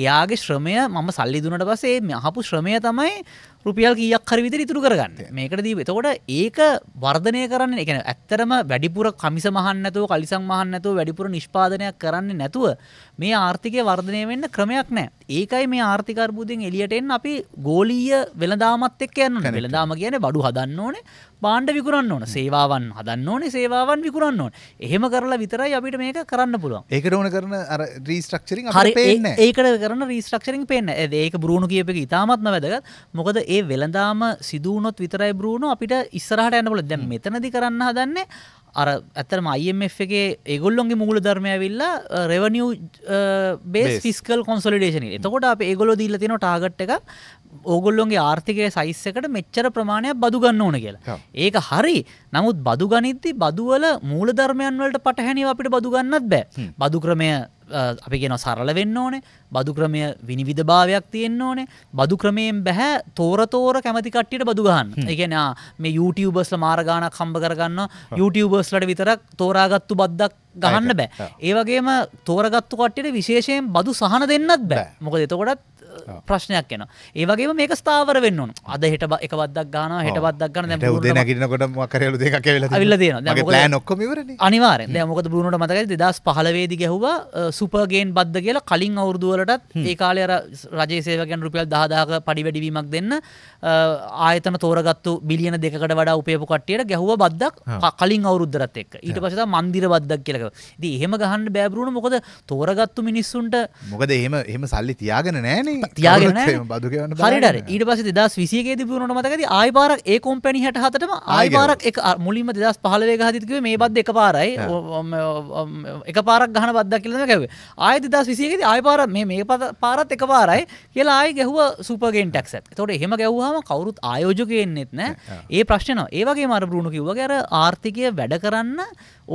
එයාගේ ශ්‍රමය මම සල්ලි දුනට පසේ අහපු ශ්‍රමය තමයි රුපියල් කියක් හරි විතර ඉතුරු කරගන්න මේකට දී එතකොට ඒක වර්ධනය කරන්න එකන ඇත්තරම වැඩිපුර කමිස මහන්නතුව කලිසං මහන්නතුව වැඩිපුර නිෂ්පාදනයක් කරන්න නැතුව මේ ආර්ථිකය වර්ධනය වෙන්න ක්‍රමයක් නෑ. ඒකයි මේ ආර්ථික අර්බුදයෙන් එළියට එන්න අපි ගෝලීය වෙළඳාමත් එක්ක යන්න ඕනේ. වෙළඳාම කියන්නේ බඩු හදන්න ඕනේ, භාණ්ඩ විකුණන්න ඕනේ, සේවාවන් හදන්න ඕනේ, සේවාවන් විකුණන්න ඕනේ. එහෙම කරලා විතරයි අපිට මේක කරන්න පුළුවන්. ඒකට ඕන කරන අර රීස්ට්‍රක්චරින් අපිට පේන්නේ නෑ. ඒකට කරන රීස්ට්‍රක්චරින් පේන්නේ නෑ. ඒක බ්‍රූනු කියප එක ඉතාමත්ම වැදගත්. මොකද ඒ වෙළඳාම සිදු වුණොත් විතරයි බ්‍රූනු අපිට ඉස්සරහට යන්න පුළුවන්. දැන් මෙතනදී කරන්න හදන්නේ අර ඇතරම IMF එකේ ඒගොල්ලොන්ගේ මුල ධර්මය ඇවිල්ලා රෙවනිිය් බේස් ෆිස්කල් කොන්සොලිඩේෂන එතකොට අප ඒගොල දීල තින ටාගට් එක ඕගොල්ලොන්ගේ ආර්ථිකය සයිස්සකට මෙච්චර ප්‍රමාණයක් බදුගන්න ඕන කියලා ඒක හරි නමුත් බදුගනිද්දි බදුවල මූලධර්මයන් වලට පටහැනිව අපිට බදුගන්නත් බෑ බදු ක්‍රමය අපි කියෙන සරල වෙන්න ඕනේ බදු ක්‍රමය විනිවිධ භාවයක් තියෙන්න්න ඕනේ බදු ක්‍රමයෙන් බැහැ තෝරතෝර කැමති කට්ටියට බදුගහන්න එකෙන මේ YouTubeබස්ල මාරගාන කම්බ කරගන්න YouTubeබස්ලට විතරක් තෝරාගත්තු බද්දක් ගහන්න බෑ ඒවගේම තෝරගත්තු කට්ටට විශේෂයෙන් බදු සහන දෙන්නත් බෑ මොක දෙතකොටත් ප්‍රශ්නයක් යන ඒවගේ මේක ස්ථාවර වෙන්න අද හට එක වදක් ගන හට වදක් ගන්න ද
නගනකොට කරල දෙක ල්ල දන නොක්කම
අනිවාර මොක බුණට මතක දෙදස් පහලවේදි ගැහවා සුපගේන් බද්ධ කියලා කලින් අවුරදුවලටත් ඒ කාලය රජේසේවකන් රුපියල් දාදාක පඩි වැඩිවීමක් දෙන්න ආයතන තෝරගත්තු බිලියන දෙකට වඩා උපයපු කට්ටියට ගැහුව බද්දක් කලින් අවුරුද්දරත් එක් ඊට පසත මන්දිර බද්දක් කියලක දී එහෙම ගහන්න බෑබරුණ මොකද තෝරගත්තු මිනිස්සුන්ට මොකද එහෙම එහෙම සල්ලි තියාගෙන නෑනේ තියාගෙන හරිට ඊට පස දස් විසියගේ තිබුණුට මතකද ආයි පාරක් ඒ කොම්පැණි හට හතටම ආයි පාරක් එක මුලින්ම දෙදස් පහලේ හතිකව මේ බද්ද එක පාරයි එක පාරක් ගහන බද්දක් කියලන කැව ආය දස් විසියකෙද ආය පාර මේ පත පාරත් එක පාරයි කියලා ආයි ගැහුව සුපගෙන් ටක්සත් තොට එහෙම ගැව්හම කවරුත් ආයෝජකයෙන්න්නෙත් නෑ ඒ ප්‍රශ්න ඒවගේ මර බරුණු කිව්ව ගැර ආර්ථිකය වැඩ කරන්න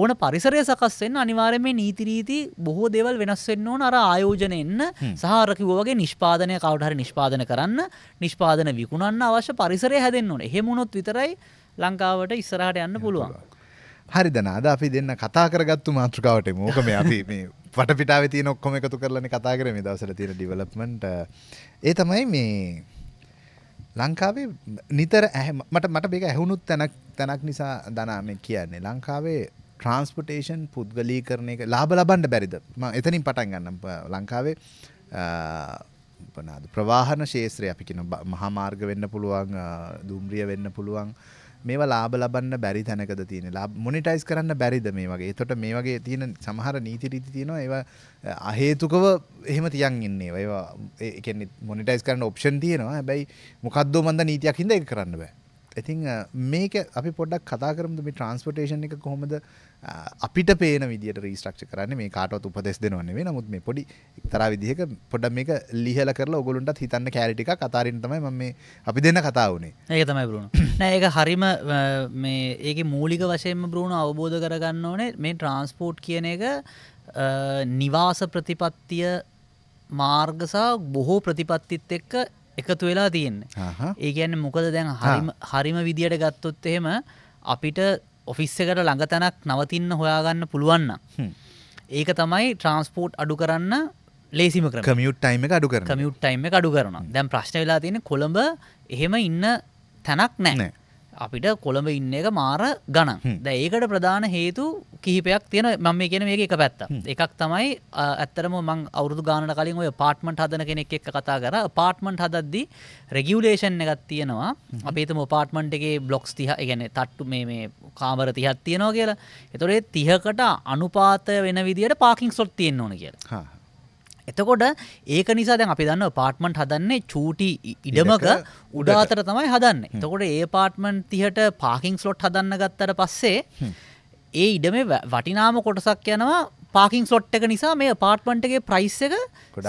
ඕන පරිසරය සකස්වෙන් අනිවාර්යම නීතිරීති බොහෝ දෙවල් වෙනස්වෙන්න ඕන අර ආයෝජනයන්න සහරකිවගේ නිෂ්පාදනය නිෂ්පාදනය කවට හරි නිෂ්පාදන කරන්න නිෂ්පාදන විකුණන්න අවශ්‍ය පරිසරය හැදෙන්න්න ඕන හෙමුණොත් විතරයි ලංකාවට ඉස්සරහට යන්න පුළුවන්.
හරි දනාද අපි දෙන්න කතා කරගත්තු මාතෘකාවට මෝකම අපි මේ පටපිටාව ති නොක්කොම එකතු කරලන කතා කරම දවසර තිර ඩිවලප්මට ඒ තමයි මේ ලංකාවේ නිතර ඇහමට මට බෙක ඇහුණුත් තැනක් තැනක් නිසා දනාම කියන්නේ ලංකාවේ ට්‍රන්ස්පටේෂන් පුද්ගලී කරන එක ලාබ ලබන්ඩ බැරිද එතනින් පටන් ගන්නම් ලංකාවේ උපනාද ප්‍රවාහන ශේත්‍රය අපි කියන මහා මාර්ග වෙන්න පුළුවන් දුම්රිය වෙන්න පුළුවන් මේවා ලාභ ලබන්න බැරි තැනකද තියෙන මොනිටයිස් කරන්න බැරිද මේ වගේ එතකොට මේ වගේ තියෙන සමහර නීති රීති තියෙනවා ඒවා අහේතුකව එහෙම තියන් ඉන්නේ ඒවා ඒ කියන්නේ මොනිටයිස් කරන්න ඔප්ෂන් තියෙනවා හැබැයි මොකද්දෝ මන්ද නීතියක් හින්දා ඒක කරන්න බෑ ඉතිං මේක අපි පොඩක් කතා කරමද මේ ට්‍රන්ස්පටේෂන් එක කොහොමද අපිට පේන විදිට රීස්ට්‍රක්ෂ කරන්න මේ කාටවත් උපදෙස් දෙනවන්නේ වේ නමුත් මේ පොඩි එක්තර විදිහක පොඩ මේක ලිහල කරලා ඔගොලුන්ටත් හිතන්න කෑරිටික කතාරින්ටමයි ම මේ අපි දෙන්න කතා වුණේ
ඒක තමයි බරුණු නෑ ඒක හරිම මේ ඒක මූලික වශයෙන්ම බරුණු අවබෝධ කරගන්න ඕනේ මේ ට්‍රන්ස්පෝට් කියන එක නිවාස ප්‍රතිපත්තිය මාර්ගසා බොහෝ ප්‍රතිපත්තිත් එක්ක එකතු වෙලා තියෙන්නේ ඒ ගැන්න මොකද දැන් හරිම විදියට ගත්තොත් එහෙම අපිට ඔෆිස්සකට ළඟ තැනක් නවතින්න හොයාගන්න පුළුවන්න ඒක තමයි ට්‍රන්ස්පෝට් අඩු කරන්න ලේසිම කමියුට් ටයිම එක අඩු කර මියුට් ටයිම එක අඩු කරන දැම් ප්‍රශ්න වෙලා තියෙන කොළඹ එහෙම ඉන්න තැනක් නෑ අපිට කොළඹ ඉන්න එක මාර ගණන් ද ඒකට ප්‍රධාන හේතු කිහිපයක් තියෙන මම මේ කියන මේක එක පැත්ත එකක් තමයි ඇත්තරම මං අවුරුදු ගානට කලින් ඔය පාට්මට හදන කෙනෙක් එක්ක කතා කර පාට්මට හදද්දි රෙගියුලේෂන් එකක් තියෙනවා අපේතම පාට්මන්ට් එකේ බ්ලොක්ස් තිහ ගැන තට්ටු මේ කාමර තිහත් තියෙනවා කියලා එතොරේ තිහකට අනුපාත වෙන විදිට පාකින් සොත් තියෙන්න්න ඕන කියලා එතකොට ඒක නිසා දැන් අපි දන්න පාර්ට්මන්ට් හදන්නේ චූටි ඉඩමක උඩාතර තමයි හදන්න එතකොට ඒ පාර්ට්මන්ට් තිහට පාකිං ස්ලොට් හදන්න ගත්තර පස්සේ ඒ ඉඩමේ වටිනාම කොටසක් යනවා පාකින් ස්ලොට් එක නිසා මේ පාර්ට්මන්ට්ගේ ප්‍රයිස් එක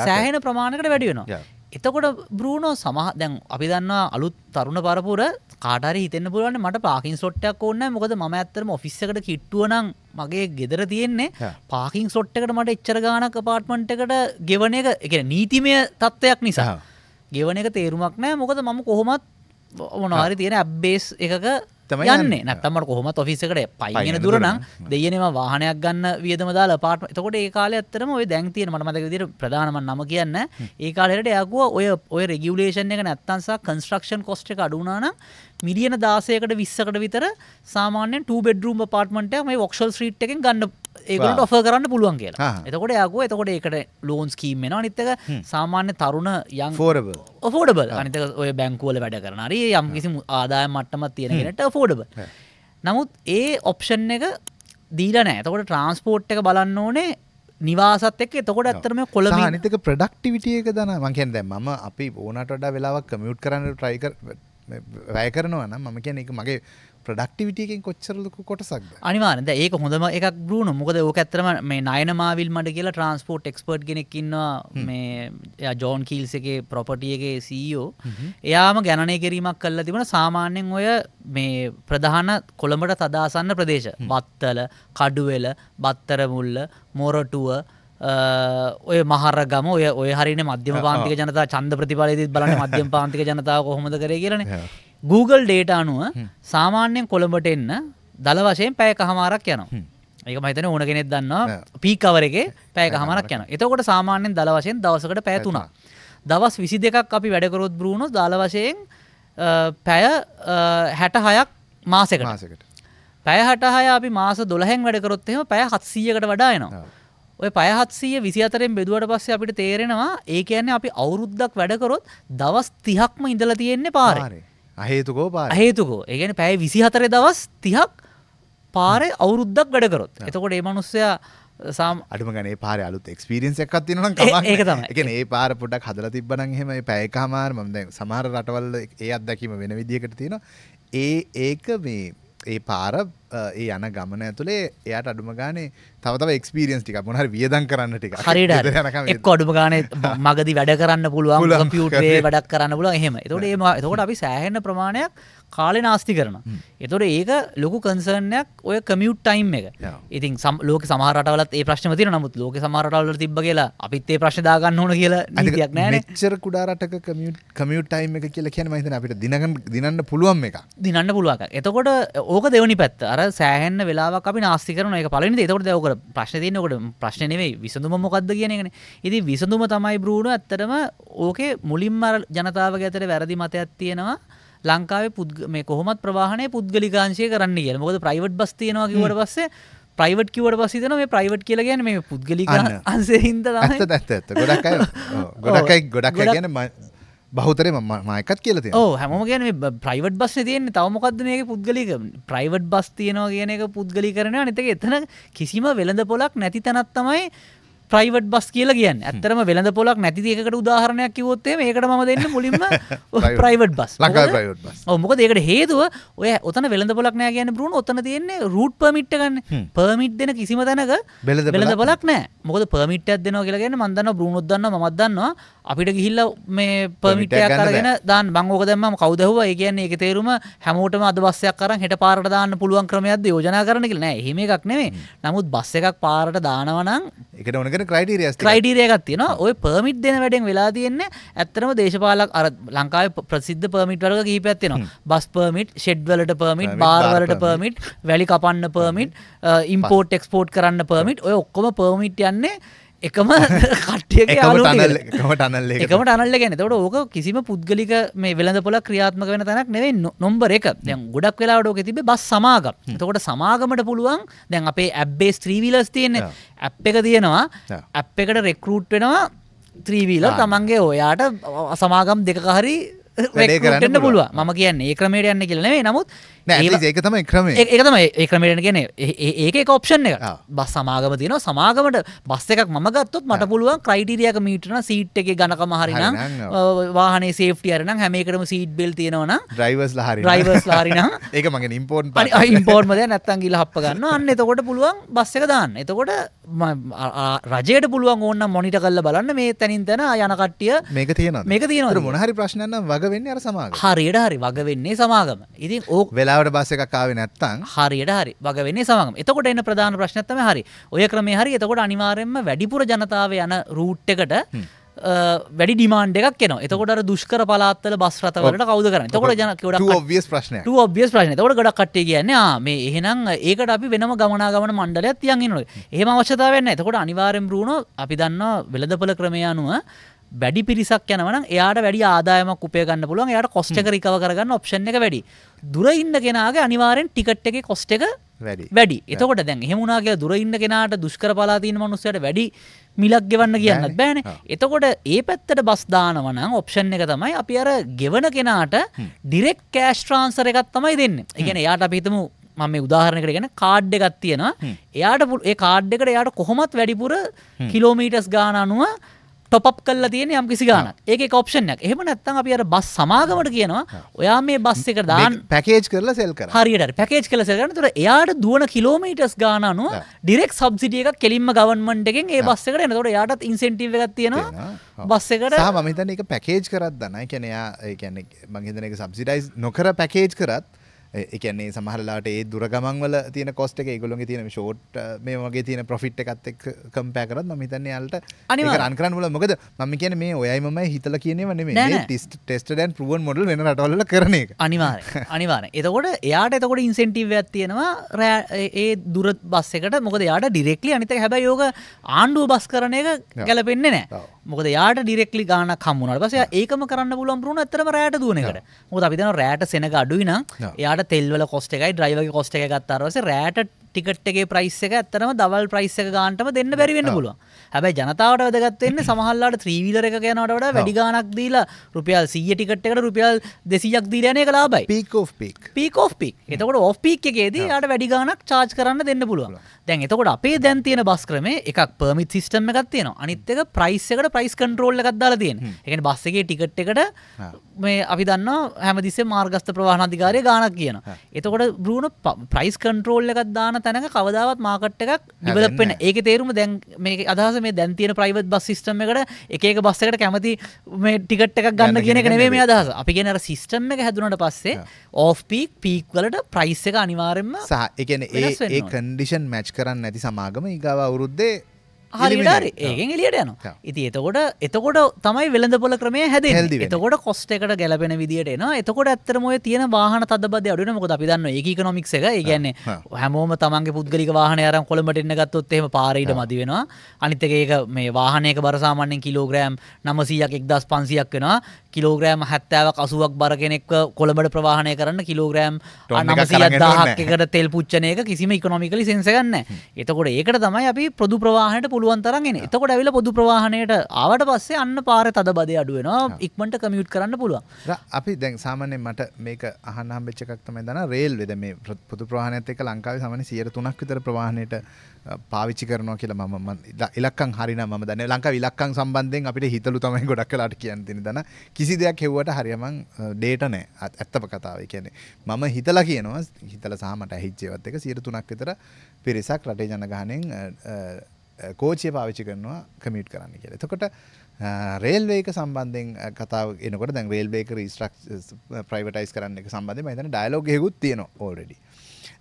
සෑහෙන ප්‍රමාණකට වැඩිවෙනවා එතකොට බ්‍රූණෝ සමහ දැන් අපි දන්නවා අලුත් තරුණ පරපුර කාටරි හිතන්න පුළුවන් මට පාකින් සොට්ටයක් ඕන්න මොකද ම ඇත්තරම ෆිස්සකට කිට්ටුවනම් මගේ ගෙදර තියෙන්නේ පාකින් සොට්ටකට මට එච්චර ගානක් පාර්ට්මන්ට් එකට ගෙවන එක එක නීතිමය තත්ත්වයක් නිසා ගෙවන එක තේරුමක් නෑ මොකද මම කොහොමත් මොනවාරි තියෙන අබ්බේස් එකක තමයි යන්නේ නැත්තමට කොහොමත් ඔෆිසකට පයිගෙන දුරනම් දෙයනෙම වාහනයක් ගන්න වියදම දාලා පාට එතකොට ඒ කාලේ ඇත්තටම ඔය දැන් තියෙන මට මතක විදිහට ප්‍රධානම නම කියන්න ඒ කාලේට යාගුව ඔය ඔය රෙගියුලේෂන් එක නැත්තම් සහ කන්ස්ට්‍රක්ෂන් කොස්ට් එක අඩු වුණා නම් මිලියන 16කට 20කට විතර සාමාන්‍යයෙන් 2 bedroom apartment එකක් මේ වොක්ෂල් ස්ට්‍රීට් එකෙන් ගන්න ඒගොල්ලන්ට ඔෆර් කරන්න පුළුවන් කියලා. එතකොට එයාගෝ එතකොට ඒකට ලෝන් ස්කීම් එනවා අනිත් එක සාමාන්‍ය තරුණ young affordable affordable අනිත් එක ඔය බැංකුවල වැඩ කරන හරි යම් කිසි ආදායම් මට්ටමක් තියෙන කෙනෙක්ට affordable. නමුත් ඒ ඔප්ෂන් එක දීලා නෑ. එතකොට ට්‍රාන්ස්පෝර්ට් එක බලන්න ඕනේ නිවාසත් එක් තකොට ඇත්තරම කොල
නිතක ප්‍රඩක්ටිවිටියක දන මංකෙන් දැ ම අපි ඕනට වඩා වෙලාවක් කමියුට් කරන්න ට්‍රයිකර රය කරනවා නම් මම කියන එක මගේ ප්‍රඩක්ටිවිටයකින් කොච්චරලක කොටසක්
අනිවානද ඒ හොඳම එකක් බරුණ මොකද ඕක ඇතරම මේ නයනමාවිල් මට කියලා ට්‍රන්ස්පෝට් එක්ස්පර්ට් ගෙනෙක්කින්නවා මේ ජෝන් කීල්ස එක ප්‍රොපටියගේ සීෝ එයාම ගැනය කිරීමක් කල්ල තිබන සාමාන්‍යෙන් ඔය මේ ප්‍රධාන කොළඹට තදාසන්න ප්‍රදේශ බත්තල කඩුවෙල බත්තරමුල්ල මොරටුව ඔය මහරගම ඔය ඔය හරින මධ්‍යම පාන්තික ජනතා චන්ද ප්‍රතිඵලයේදීත් බලන මධ්‍යම පාන්තික ජනතාව කොහොමද කරේ කියලානේ. Google data අනුව සාමාන්‍යයෙන් කොළඹට එන්න දල වශයෙන් පැයකමාරක් යනවා. ඒක මහිතන ඕන කෙනෙක් දන්නවා පීකවර එකේ පැයකමාරක් යනවා. එතකොට සාමාන්‍යයෙන් දල වශයෙන් දවසකට පැය තුනක්. දවස් 22ක් අපි වැඩ කරොත් බ්‍රූනෝ දල වශයෙන් පැය 66ක් මාසයකට. මාසයකට. පැය 66 අපි මාස 12න් වැඩ කරොත් එහෙම පැය 700කට වඩා එනවා. ඔය පයහත්සීය විසිතරෙන් බෙදුවට පස්සේ අපිට තේරෙනවා ඒ කියන්නේ අපි අවුරුද්දක් වැඩකරොත් දවස් තිහක්ම ඉඳලා තියෙන්නේ පාරේ අහේතුකෝ හේතුකෝ ඒගැන පැයි විසිහතරය දවස් තිහක් පාරය අවුරුද්දක් වැඩකරොත් එතකොට ඒ මනුස්සයා සාම් අඩම ගනේ
පාර අලුත් එක්ස්පිරියන්ස් එකක් තියෙනවා නම් ඒක තමයි. ඒ කියන්නේ ඒ පාර පොඩක් හදලා තිබ්බනම් එහෙම ඒ පැයකමාර මම දැන් සමහර රටවල් ඒ අත්දැකීම වෙන විදියකට තියෙනවා. ඒ ඒක මේ ඒ පාර ඒ යන ගමන ඇතුළේ එයට අඩුම ගානේ තවතව එක්ස්පිරියන්ස් ටික මොහර වියදන්
කරන්න ටික හරිට අඩුම ගාන මගදි වැඩ කරන්න පුළුවන් පියුටේ වැඩක් කරන්න පුල එහෙම තොට ඒම තකොට අපි සෑහෙන්න ප්‍රමාණයක් කාලෙ නාස්ති කරන. එතොට ඒක ලොකු කන්සර්නයක් ඔය කමියුට් ටයිම් එක ඉතින් සම් ලෝක සමහරටලත් ඒ ප්‍රශ්න තින නමුත් ලෝක සමහරටවල තිබ කියලා අපිත් ඒ ප්‍රශ්දාගන්න ඕන කියලා නිතියක් නෑ චර
කුඩාරටක කමියුට් කමියුට් ටයිම් එක කියලා කියන මහිතන අපිට දිනග දිනන්න පුළුවන් එක
දිනන්න පුළුවක් එතකොට ඕක දෙවනි පැත් අර සෑහන්න වෙලාවක් අපි නාස්ති කරන එක පලනි තකොට දවක ප්‍රශ්න තියනකොට ප්‍රශ්නවේ විසඳුම මොකක්ද කියනගෙන ඉති විසඳුම තමයි බ්‍රෘුණු ඇත්තටම ඕකේ මුලින්මර ජනතාව ඇතට වැරදි මතයක් තියෙනවා ලංකාවේ පුද්ග මේ කොහොමත් ප්‍රවාහණය පුද්ගලිකාංශය කරන්න කිය මොකද ප්‍රයිවට් බස් තියෙනවා කිවට පස්සේ ප්‍රයිවට් කිවට පසිතන මේ ප්‍රයිවට් කියලා ගැන මේ පුද්ගලික අන්සේ හින්ද ඇත්ත ඇත්ත ගොඩක්යි ගොඩක්යි ගොඩක් ගැන
බහතර මයකත් කියලති ඕ
හැම කියන ප්‍රයිවට් බස් තියන තවමොකක්ද මේක පුද්ගලික ප්‍රයිවට් බස් තියනවා කියන එක පුද්ගලි කරන නතක එතන කිසිම වෙළඳ පොලක් නැති තැනත් තමයි ප්‍රයිවට් බස් කියලා කියන්න ඇත්තරම වෙළඳ පොලක් නැති ඒකට උදාහරණයක් කිවොත්තේ ඒකට ම දෙන්න මුලින්ම ප්‍රයිවට් බස් මොක දෙකට හේතුව ඔය ඔතන වෙළඳ පොලක් නෑ කියන්න බරුණ ඔතන තියන්නේ රුට් පමිට් ගන්න පමිට් දෙන කිසිම තැනක වෙළඳ පොලක් නෑ මොකද පමිට් ඇත් දෙනවා කියලාගෙන මන්දන්න බරුණුදන්න මදන්නවා අපිට ගිහිල්ල මේ පමිටයක් කරගෙන දාන් බංගෝක දැම්ම කවදහුව ඒ කියන්නේ එක තේරුම හැමෝටම අද බස්සයක් කරන් හට පාරට දාන්න පුළුවන් ක්‍රමයක්ද යෝජනා කරනක නෑ හෙම එකක් නෙවේ නමුත් බස්ස එකක් පාරට දානවනම් එකට ඕනකට ක්‍රයිටරිය ක්‍රයිටරියගත් තියෙන ඔය පමිට් දෙන වැඩෙන් වෙලා තියෙන්නේ ඇත්තරම දේශපාලක් අර ලංකාව ප්‍රසිද්ධ පමිට් වලක කීපැත්තිෙනවා බස් පමිට් ෂෙඩ්වලට පමිට් බාර්වලට පමිට් වැලි කපන්න පමිට් ඉම්පෝට් එක්ස්පෝට් කරන්න පමිට් ඔය ඔක්කොම පමිට් යන්නේ එකම කට්ටියගේ අනල්ල එකම අනල්ල ගැන තොට ඕක කිසිම පුද්ගලික මේ වෙළඳ පොල ක්‍රියාත්මක වෙන තැනක් නෙවෙයි නොම්බර එක දැන් ගොඩක් වෙලාඩෝක තිබ බස් සමාගම් තකොට සමාගමට පුළුවන් දැන් අපේ ඇබ්බේ ස්ත්‍රීවිලස් තියෙන ඇප් එක තියෙනවා ඇප් එකට රෙක්රූට් වෙනවා ත්‍රීවීල තමන්ගේ ඔයාට සමාගම් දෙකහරි රෙක්රටන්න පුළුව ම කියන්න ඒ ක්‍රමේට යන්න කියලනේ නමුත් ඒක තමයි ක්‍රම ඒක තමයි ඒ ක්‍රමයට ගෙන ඒක ඔප්ෂන් එක බස් සමාගම තියන සමාගමට බස් එකක් මම ගත්තොත් මට පුළුවන් ක්‍රයිඩරියක මීටන සීට් එක ගනකම හරිනම් වාහන සේට අරන හැමකටම සීට් බෙල් තියෙනවන
්‍රයිවස් හරි ්‍රයිවස් හරින ඒක මගේ ඉම්පෝර්ට්
ඉම්පෝර්මද නැත්තන් ගිල හප් ගන්න අන්න එතකොට පුළුවන් බස් එක දාන්න එතකොට රජයට පුළුවන් ඕන්න මොනිට කල්ල බලන්න මේ තැනින් තැන යනකට්ටිය
මේක තියෙන මේක තියෙන
මොනහරි ප්‍රශ්නන්න වගවෙන්න අර සමාග හරියට හරි වගවෙන්නේ සමාගම ඉතින් ඕක් වෙලා වෙලාවට බස් එකක් ආවේ නැත්තම් හරියට හරි වග වෙන්නේ සමගම. එතකොට එන ප්‍රධාන ප්‍රශ්නයක් තමයි හරි. ඔය ක්‍රමේ හරි. එතකොට අනිවාර්යයෙන්ම වැඩිපුර ජනතාව යන රූට් එකට වැඩි ඩිමාන්ඩ එකක් න එතකොට දුෂ්කර පලාත්තල බස් රතවලට කවද කරන තකොට ජන ඔබියස් ප්‍රශ්න ඔබියස් ප්‍රශ්න තකොට ගොඩක් කට්ටේ කියන්න මේ එහෙනම් ඒකට අපි වෙනම ගමනාගමන මණ්ඩලයක් තියන්ගෙන ඒම අවශ්‍යතාවන්න එතකොට අනිවාරෙන් බරුණු අපි දන්න වෙළදපල ක්‍රමය අනුව වැඩි පිරිසක් යනවන එයාට වැඩි ආදායමක් උපයගන්න පුළුවන් එයාට කොස්ට එක රිකව කරගන්න ඔප්ෂන් එක වැඩි දුර ඉන්න කෙනගේ අනිවාරෙන් ටිකට් එක කොස්ට එක වැඩි එතකොට දැන් හෙමුණනා කියලා දුර ඉන්න කෙනට දුෂ්කර පලාතින මනුස්සයට වැඩි මිලක් ගෙවන්න කියන්න බෑන එතකොට ඒ පැත්තට බස් දානවන ඔප්ෂන් එක තමයි අපි අර ගෙවන කෙනාට ඩිරෙක් කෑෂ් ට්‍රන්සර එකත් තමයි දෙන්න ඉගෙන යාට අපිතමු මම උදාහරණකට ගැන කාඩ් එකත් තියෙනවා එයාට ඒ කාඩ් එකට එයාට කොහොමත් වැඩිපුර කිලෝමීටස් ගාන අනුව ටොප් කල්ලා තියෙන යම් කිසි ගාන ඒක කොප්ෂණයක් එහම නැත්තන් අපි අර බස් සමාගමට කියනවා ඔයා මේ බස් එක දාන් පැකේජ් කරල සෙල්ක හරියට පැකේජ් කල සෙල්ගන තුර එයාට දුවන කිලෝමීටස් ගානනුව ඩිරෙක් සබ්සිටිය එක කෙලින්ම ගවන්මන්ටගෙන් ඒ බස් එකට එනතොට යාටත් ඉන්සෙන්ටිව එකක් තියෙනවා බස් එකට
මහිතන එක පැකේජ් කරත් දන්න කැනයා කැනෙ මංහිතන එක සබ්සිටයිස් නොකර පැකේජ් කරත් එකන්නේ සමහරලාට ඒ දුරගමන්වල තියන කොස්ට එක ගොලොගේ තියෙන ෂෝට් මේ වගේ තියෙන පොෆිට් එකත් එක් කම්පෑකරත් මහිතන්න යාලට අනිවරන් කරන්නල මොකද මම කියන මේ ඔයයි මම හිතල කියනව
ටෙස්ටඩන් පුුවන් මොඩල් වෙන රටවල්ල කරන එක අනිවාර අනිවාර එතකොට එයාට එතකොට ඉන්සෙන්ටිව් ඇත්තියෙනවා රෑ ඒ දුර බස් එකට මොකද යාට ඩිරෙක්ලි අනිත හැබ යෝග ආණ්ඩුව බස් කරන එක ගැලපෙන්න්නේ නෑ මොකද යාට ඩිරෙක්ලි ගානක් හම්බුනට පස්සේ ඒකම කරන්න පුළුවන් බ්‍රුණ ඇත්තටම රැට දුවන එකට. මොකද අපි දන්නවා රැට සෙනග අඩුයි නම් එයාට තෙල්වල කොස්ට් එකයි ඩ්‍රයිවර්ගේ කොස්ට් එක ගත්තාට පස්සේ රැට ටිකට්ගේ ප්‍රයිස් එක ඇත්තනම දවල් ප්‍රයිස් එක ගාන්ටම දෙන්න බැරිවෙන්න පුළුව හැබයි ජනතාවට වැදගත්වෙන්න සමහල්ලාට ත්‍රීවිලර එක යනට වඩ වැඩිගානක් දීලා රුපියල් සීය ටිකට එකට රුපියල් දෙසියක් දීරයනය කලාබයි පිකෝ පික් පිකෝ පික් එතකොට ඔෆ් පික් එකේදී යට වැඩිගානක් චාච් කරන්න දෙන්න පුළුවන් දැන් එතකොට අපේ දැන් තියෙන බස් ක්‍රමේ එකක් පර්මිත් සිිටම් එකක් තියෙන අනිත්තක ප්‍රයිස් එකට ප්‍රයිස් කන්ට්‍රෝල්ල එකක් දාලා තියෙන එකන බස් එකගේ ටිකට් එකට මේ අපි දන්න හැමදිසේ මාර්ගස්ත ප්‍රවාහණ අධිකාරය ගානක් කියන එතකොට බරුණ ප්‍රයිස් කන්ට්‍රෝල් එකක් දාන තැනක කවදාවත් මාකට් එකක් ඩිවලොප් වෙන. ඒකේ තේරුම දැන් මේ අදහස මේ දැන් තියෙන ප්‍රයිවට් බස් සිස්ටම් එකට එක එක බස් එකට කැමති මේ ටිකට් එකක් ගන්න කියන එක නෙමෙයි මේ අදහස. අපි කියන්නේ අර සිස්ටම් එක හැදුනට පස්සේ ඕෆ් පීක් පීක් වලට ප්‍රයිස් එක අනිවාර්යයෙන්ම
සහ ඒ කියන්නේ ඒ ඒ කන්ඩිෂන් මැච් කරන්නේ නැති සමාගම ඊගාව අවුරුද්දේ හරිටරි
ඒගෙන් එලියට යන ඉති එතකොට එතකොට තමයි වෙළඳ පොල ක්‍රමය හැද එතකොට කොස්ට එකට ගැලපෙන විදිට න එතකොට ඇත්තරමය තියෙන වාහන තදබද අඩුන මොකද අපිදන්න ඒ නොමික් එක ගැන්න හැමෝම තමන්ගේ පුද්ගලි වාහන අරම් කොළඹටන්න ගත්තොත්තේම පාරට මති වෙනවා අනිත්තක මේ වාහනයක බරසාමන්‍යෙන් කිලෝග්‍රෑම් නමසීයක් එක්දස් පන්සියක් වෙනවා කිලෝග්‍රෑම් හැත්තාවක් අසුවක් බර කෙනෙක් කොළඹට ප්‍රවාහණය කරන්න කිලෝග්‍රෑම් අනමසිදහක්කට තෙල් පුච්චනය කිසිම ඉකොමිකලි සෙන්සගන්න එතකොට ඒකට තමයි අපි ප්‍රදු ප්‍රවාහණයට පුළුව පුළුවන් තරගෙන එතකොට ඇවිල පොදු ප්‍රවාහණයට ආවට පස්සේ අන්න පාර තද බද අඩුවෙනවා ඉක්මට කමියුට් කරන්න
පුළුවන් අපි දැන් සාමනය මට මේක අහන්නම් වෙච්චකක්තම දන රේල් වෙද මේ පොදු ප්‍රහණයත් එක ලංකාව සමන සියර තුනක් විතර ප්‍රවාහණයට පාවිච්චි කරනවා කියලා මම ඉලක්කං හරින ම දන ලංකා විලක්කං සම්බන්ධයෙන් අපිට හිතලු තමයි ගොඩක් කලාට කියන්න තින දන කිසි දෙයක් හෙව්වට හරියමං ඩේට නෑ ඇත්තප කතාව කියන්නේ මම හිතලා කියනවා හිතල සාමට හිච්චේවත් එක සියර තුනක් විතර පිරිසක් රටේ ජනගහනෙන් කෝචය පාවිච්චි කරනවා කමියට් කරන්න කියලා එතකොට රේල්වේක සම්බන්ධෙන් කතාව එනකොට දැන් රේල්වේක රීස්ට්‍රක් ප්‍රයිවටයිස් කරන්න එක සම්බන්ධ මතන ඩයිලෝග හෙකුත් තියෙන ඕල්ඩි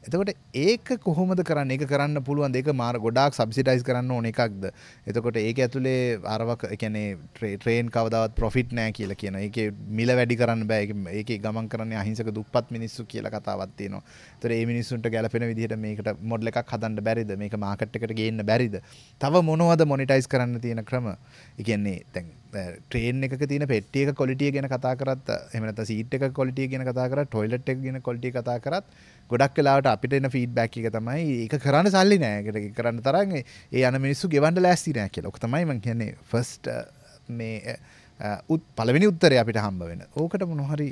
එතකොට ඒක කොහොමද කරන්න එක කරන්න පුළුවන් දෙක මාර ගොඩක් සබ්සිටයිස් කරන්න ඕන එකක්ද එතකොට ඒක ඇතුළේ අරවක් එකනේ ට්‍රේන් කවදාවත් ප්‍රොෆිට් නෑ කියලා කියන එක මිල වැඩි කරන්න බෑ ඒක ගමන් කරන්නේ අහිංසක දුප්පත් මිනිස්සු කියල කතාවත්තියනවා තොර ඒ මිනිස්සුන්ට ගැලපෙන විදිහට මේකට මොඩල එකක් හදන්න බැරිද මේක මාකට් එකට ගේන්න බැරිද තව මොනවද මොනිටයිස් කරන්න තියෙන ක්‍රම එකන්නේ තැන් ට්‍රේන් එක තින පෙටියක කොලිටිය ගැන කතා කරත් එමනත සීට එක කොලිටිය ගැන කතා කර ටොයිලට් එක ගෙන කොලිටි කතා කරත් ගොඩක් කලාට අපිට එන ෆීඩ් බැක් එක තමයි ඒක කරන්න සල්ලි නෑකට කරන්න තරන් ඒ යන මිනිස්සු ගෙවන්ඩ ලෑස්ති නෑ කිය ොක්තමයිම කියන්නේ ෆස්ට මේ උත් පලවෙනි උත්තරය අපිට හම්බ වෙන
ඕකට මොනොහරි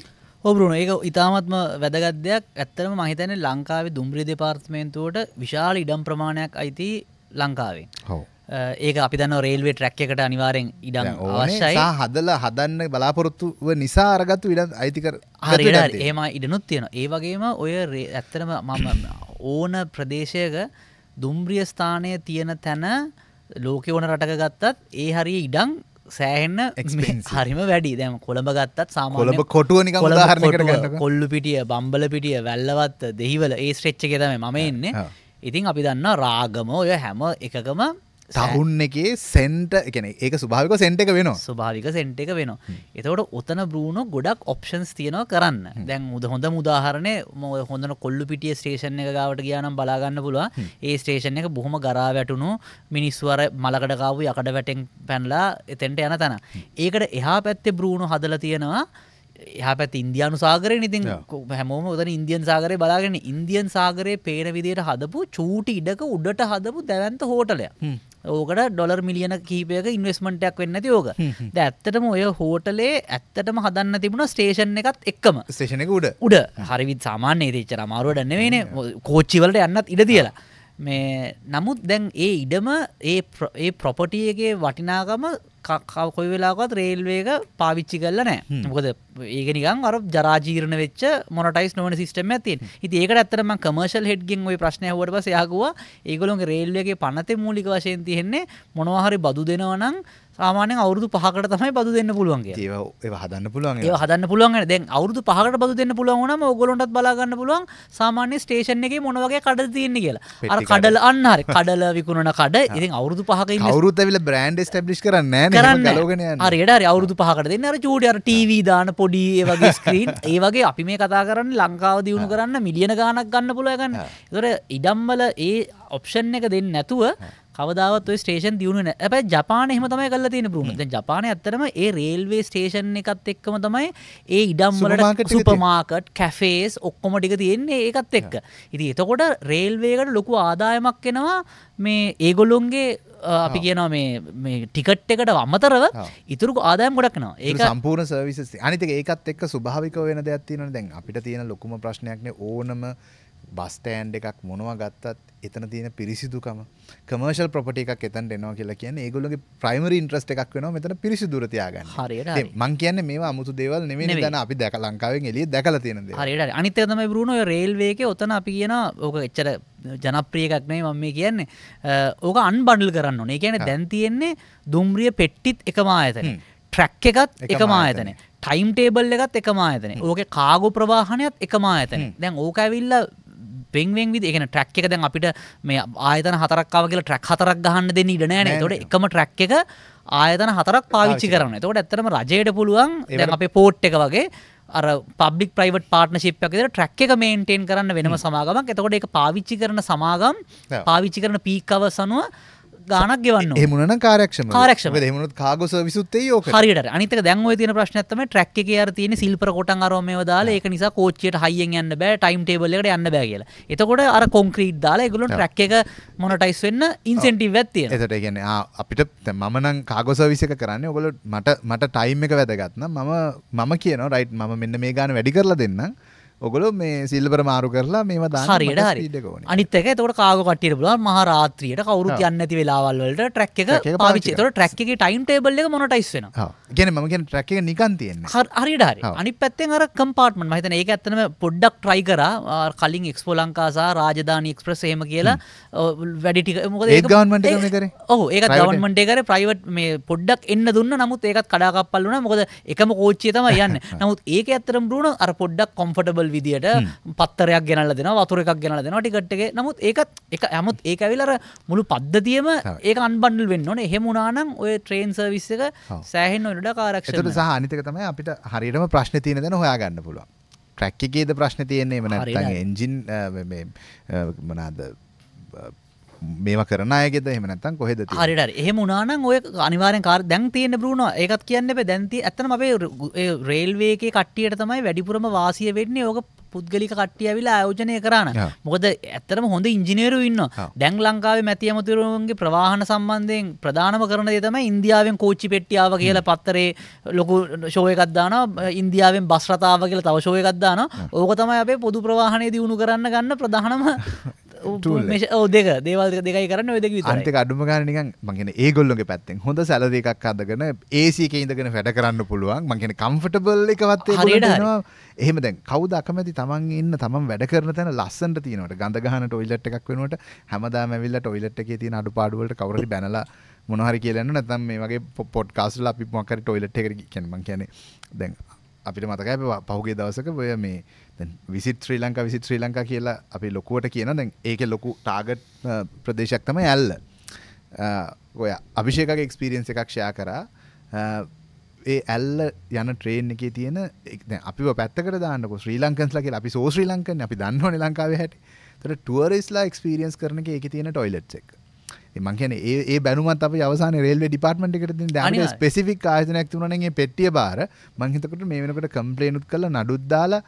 ඔබරුණ ඒක ඉතාමත්ම වැදගත්දයක් ඇත්තරම මහිතන ලංකාවේ දුම්්‍රී දෙපාර්ත්මේන්තුවට විශාල ඉඩම් ප්‍රමාණයක් අයිති ලංකාවේ හෝ ඒක අපි දන්න රේල්වේ ට්‍රැක්කට අනිවාරෙන් ඉඩම් අවශ්‍යයි
හදල හදන්න බලාපොරොත්තුව නිසා අරගත්තු ඉඩ අයිතිකර හරිට
ඒම ඉඩනුත් තියෙන ඒ වගේම ඔය ඇත්තරම මම ඕන ප්‍රදේශයක දුම්බ්‍රිය ස්ථානය තියෙන තැන ලෝක ඕන රටක ගත්තත් ඒ හරි ඉඩං සෑහෙන්න හරිම වැඩි දැම කොළඹ ගත්තත් සාමාලඹ කොටුවනි කොළහරකට කොල්ලු පිටිය බම්බල පිටිය වැල්ලවත් දෙහිවල ඒ ස්ට්‍රච්ච කෙතම මම එන්නේ ඉතින් අපි දන්න රාගම ඔය හැම එකකම සහුන් එකේ සෙන්ට එකන ඒක ස්භාවික සෙන්ට එක වෙනවා ස්භාවික සෙන්ට එක වෙනවා එතවට ඔතන බරුණෝ ගොඩක් ඔප්ෂන්ස් තියෙනවා කරන්න දැන් උද හොඳ මුදාහරණය ම හොඳන කොල්ලු පිටිය ස්ටේෂන් එක ගාවට කියනම් බලාගන්න පුළුව ඒ ස්ටේෂන් එක බොහොම ගරා වැටුණු මිනිස්වර මලකඩකාපු යකඩ වැටෙන් පැන්ලා එතෙන්ට යන තැන ඒකට එහා පැත්තේ බරුණු හදල තියෙනවා එහ පැත් ඉන්දයානු සාගරය ඉතින් හැමෝම උතන ඉන්දියන් සාගරය බලාගෙන ඉන්දියන් සාගරය පේන විදියට හදපු චූටි ඉඩක උඩට හදපු දැවන්ත හෝටලය ඕකට ඩොර් මිලියන කීපයක ඉන්වස්මටයක් වෙන්න යෝක ද ඇත්තටම ඔය හෝටලේ ඇත්තටම හදන්න තිබුණ ස්ටේෂන් එකත් එක්කම ස්ේෂනක උඩ උඩ හරිවිත් සාමාන්‍යයේ තේච්චර මාරුවඩන්න වෙන කෝච්චිවලට යන්නත් ඉඩ කියලා මේ නමුත් දැන් ඒ ඉඩම ඒ ඒ ප්‍රොපටියගේ වටිනාකම කොයි වෙලාකොත් රේල්වේක පාවිච්චි කරල නෑ මොකද ඒක නිකන් අර ජරාජීරණ වෙච්ච මොනටයිස් නොවන සිස්ටම ඇතින් ඉති ඒක ඇත්තරම කමර්ශල් හෙඩ්ගෙන් ඔයි ප්‍රශ්නය හොට පස යාගුව ඒගොලොන් රේල්වගේ පනත මූලික වශයෙන් තියෙන්නේ මොනවාහරි බදු දෙනවනම් සාමානෙන් අවුරදු පහකට තමයි බදු දෙන්න පුළුවන්ගේ ඒ හදන්න පුළුවන් ඒ හදන්න පුළුවන් දැන් අවුරදු පහකට බදු දෙන්න පුළුවන්ම ඔගොලොන්ටත් බලාගන්න පුළුවන් සාමාන්‍ය ස්ටේෂන් එක මොනවගේ කඩ තියන්න කියලා අර කඩල අන්නහරි කඩල විකුණන කඩ ඉතින් අවුරදු පහක අවුරුත් ඇවිල බ්‍රන්ඩ් ස්ටබ්ලිස් කරන්න කරන්න හරියට හරි අවුරුදු පහකට දෙන්න අර චූඩි අර ටීවී දාන පොඩි ඒ වගේ ස්ක්‍රීන් ඒ වගේ අපි මේ කතා කරන්න ලංකාව දියුණු කරන්න මිලියන ගානක් ගන්න පුළුවන් ගන්න ඒතර ඉඩම්වල ඒ ඔප්ෂන් එක දෙන්නේ නැතුව කවදාවත් ඔය ස්ටේෂන් දියුණු නෑ. හැබැයි ජපානයේ එහෙම තමයි කරලා තියෙන්නේ බ්‍රුනෝ. දැන් ජපානයේ ඇත්තටම ඒ රේල්වේ ස්ටේෂන් එකත් එක්කම තමයි ඒ ඉඩම් වලට සුපර් මාකට්, කැෆේස් ඔක්කොම ටික තියෙන්නේ ඒකත් එක්ක. ඉතින් එතකොට රේල්වේකට ලොකු ආදායමක් එනවා මේ ඒගොල්ලොන්ගේ අපි කියනවා මේ ටිකට් එකට අමතරව ඉතුරු ආදායම් ගොඩක් නවා ඒක සම්පූර්ණ සර්විසස් අනිතික ඒකත්
එක්ක ස්වභාවික වෙන දෙයක් තියෙනවා දැන් අපිට තියෙන ලොකුම ප්‍රශ්නයක්නේ ඕනම බස්ටෑන්් එකක් මොනවා ගත්තත් එතන තියෙන පිරිසිදුකම කමර්ශල් ප්‍රපට එකක් එතන් එනවා කියලා කියන ඒගොලගේ ප්‍රයිමරි ඉන්ට්‍රස්ට එකක් වෙන මෙතන පිරිසිදුරතියාගන්න හරියට මං කියන්න මේ අමුතු දේවල් නෙම තන අපි දැක ලංකාවෙන් එලිය දැකල තියෙනද
හරියට අනිතතම බරුණු රේල්වේක ඔතන අපි කියන ඕක එච්චර ජනප්‍රියකක්නේ මම මේ කියන්නේ ඕක අන් බඩල් කරන්න ඕනේ කියන දැන් තියෙන්නේ දුම්රිය පෙට්ටිත් එකමා ඇතන ට්‍රැක් එකත් එකමා ඇතන ටයිම් ටේබල් එකත් එකමා ඇතන ඕක කාගු ප්‍රවාහනයත් එකමා ඇතන දැන් ඕක ඇවිල්ල පෙන්වෙන් විදි එකන ට්‍රක් එක දැන් අපිට මේ ආයතන හතරක්කාව කියලා ට්‍රක් හතරක් ගහන්න දෙන්න ඉඩ නෑනේ තොට එකම ට්‍රක් එක ආයතන හතරක් පාවිච්චි කරන තොට ඇත්තම රජයට පුළුවන් දැන් අපේ පෝට් එක වගේ අර පබ්ලික් ප්‍රයිවට් පාර්ටනශිප් එකද ට්‍රක් එක මේන්ටේන් කරන්න වෙනම සමාගමක් එතකොට එක පාවිච්චි කරන සමාගම් පාවිච්චි කරන පීකව සනුව ගානක් ගවන්න එමුණ
කාරක්ෂම කාරක්ෂම දෙමුණු කාග සවිසුත්තේ යෝක හරිට
අනිතක දැන්ව තින ප්‍රශ්නත්තම ට්‍රක් එක අර තියෙන සිල්පර කොටන් අරම දාලා ඒක නිසා කෝච්චයට හයියෙන් යන්න බෑ ටයිම් ටේබල්ලට යන්න බෑ කියලා එතකොට අර කොන්ක්‍රීට් දාලා ගුලන් ට්‍රක් එක මොනටයිස් වෙන්න ඉන්සෙන්ටිව් ඇත්තිය එතට ගැන
අපිට මමනම් කාගොස විසක කරන්න ඔගොල මට මට ටයිම් එක වැදගත්න මම මම කියන රයිට් ම මෙන්න මේ ගාන වැඩි කරලා දෙන්න ඔගොල මේ සිල්බර මාරු කරලා මේම හරියට
හරි අනිත් එක තකට කාගොටියට පුලන් මහරාත්‍රියයට කවරු යන්න ඇති වෙලාවල්වලට ට්‍රැක් එක පාවිච්චතර ට්‍රැක් එක ටයිම් ටේබල්ල එක මොනටයිස් වෙන ගැන මගෙන් ට්‍රැක් එක නිකන් තියෙන හරියට හරි අනි පැත්තෙන් අර කම්පාර්ට්මන් මහිතන ඒක ඇත්තනම පොඩ්ඩක් ට්‍රයි කර කලින් එක්ස්පෝ ලංකාසා රාජධානී එක්ස්ප්‍රස් ඒම කියලා වැඩිටික මොකද ඒ ගවන්මට කර ඔහු ඒක ගවන්මට කර ප්‍රයිවට් මේ පොඩ්ඩක් එන්න දුන්න නමුත් ඒකත් කඩාකප්පල් වුණ මොකද එකම කෝච්චිය තම යන්න නමුත් ඒක ඇත්තරම් බරුණ අර පොඩ්ඩක් කොම්ෆටබල් විදිට පත්තරයක් ගැනල දෙෙන වතුර එකක් ගැනල දෙෙන ටිකට්ගේ නමුත් ඒකත් එක ඇමුත් ඒ ඇවිලර මුළු පද්ධතියම ඒ අන්බන්ඩල් වෙන්න ඕන එහෙමුණනම් ඔය ට්‍රේන් සර්විස් එක සෑහෙන් ඔඩ කාරක්ෂට සහනිතක තම අපිට
හරිටම ප්‍රශ්න තියන දෙන හොයාගන්න පුළුව ට්‍රැක්කගේද ප්‍රශ්න තියන්නේ මන එන්ජින් මනාද මේම කරන අයගෙද එමනත්තන් කොහෙද
හරිට එහෙම උනානන් ඔය අනිවාරෙන් කාර දැන් තියෙන බරුණ ඒකත් කියන්න එප දැන්ති ඇතන අපේ රේල්වේ කට්ටියට තමයි වැඩිපුරම වාසිය වෙන්නේ ඕක පුද්ගලික කට්ටියවිලා ආයෝජනය කරන්න මොකද ඇත්තරම හොඳ ඉංජිනේරු ඉන්න දැන් ලංකාවේ මැතියමතුරුන්ගේ ප්‍රවාහන සම්බන්ධයෙන් ප්‍රධානම කරන දේ තමයි ඉන්දියාවෙන් කෝච්චි පෙට්ටියාව කියලා පත්තරේ ලොකු ෂෝ එකක් දානවා ඉන්දියාවෙන් බස් රතාව කියලා තව ෂෝ එකක් දානවා ඕක තමයි අපේ පොදු ප්‍රවාහනයේ දියුණු කරන්න ගන්න ප්‍රධානම ඔ දෙක දේවල් දෙකයි කරන්න ඔයදක අන්තක
අඩුම ගානනික මගෙන ඒගොල්ලොගේ පැත්තෙන් හොඳ සැල දෙකක් අදගෙන ඒසික ඉඳගෙන වැඩ කරන්න පුළුවන් මගෙන කම්ෆටබල් එකවත් එහෙම දැන් කවුද අකමැති තමන් ඉන්න තමන් වැඩ කරන තැන ලස්සට තියනට ගඳ ගහන ටොයිලට් එකක් වෙනට හැමදා මැවිල්ල ටොයිලට් එක තින අඩු පාඩුවලට කවරට බැනලා මොනහරි කියලන්න නැතම් මේ වගේ පොට් කාස්ල අපි මොකර ටොයිලට් එක කියනම කියන දැන් අපිට මතකයි පහුගේ දවසක ඔය මේ විසිට ශ්‍රී ලංකා විසිට ශ්‍රී ලංකා කියලා අපි ලොකුවට කියන දැන් ඒක ලොකු ටාගට් uh, ප්‍රදේශයක් තම ඇල්ල uh, ඔය අභිෂේකගේ එක්ස්පිරියන්ස එකක් ෂයා කරා uh, ඒ ඇල්ල යන ට්‍රේන් එක තියෙන අපි පැත්තකට දාන්නක ශ්‍රී ලංකන්ස්ලගේ අපි සෝශ්‍රී ලංකන් අපි දන්නවන ලංකාව හැට තර ටුවරස්ලා එක්ස්පිරියන්ස් කරන එක තියෙන ටොයිලට් එක් මංකන ඒ බැනුමත් අප අවසාන රේල්ව ඩිපර්ටමට එකට ස්පෙසිික් ආයතනයක් තුනනගේ පෙටිය බාර මංහිතකට මේ වෙනකට කම්පලේනුත් කළ නඩුද්දාලා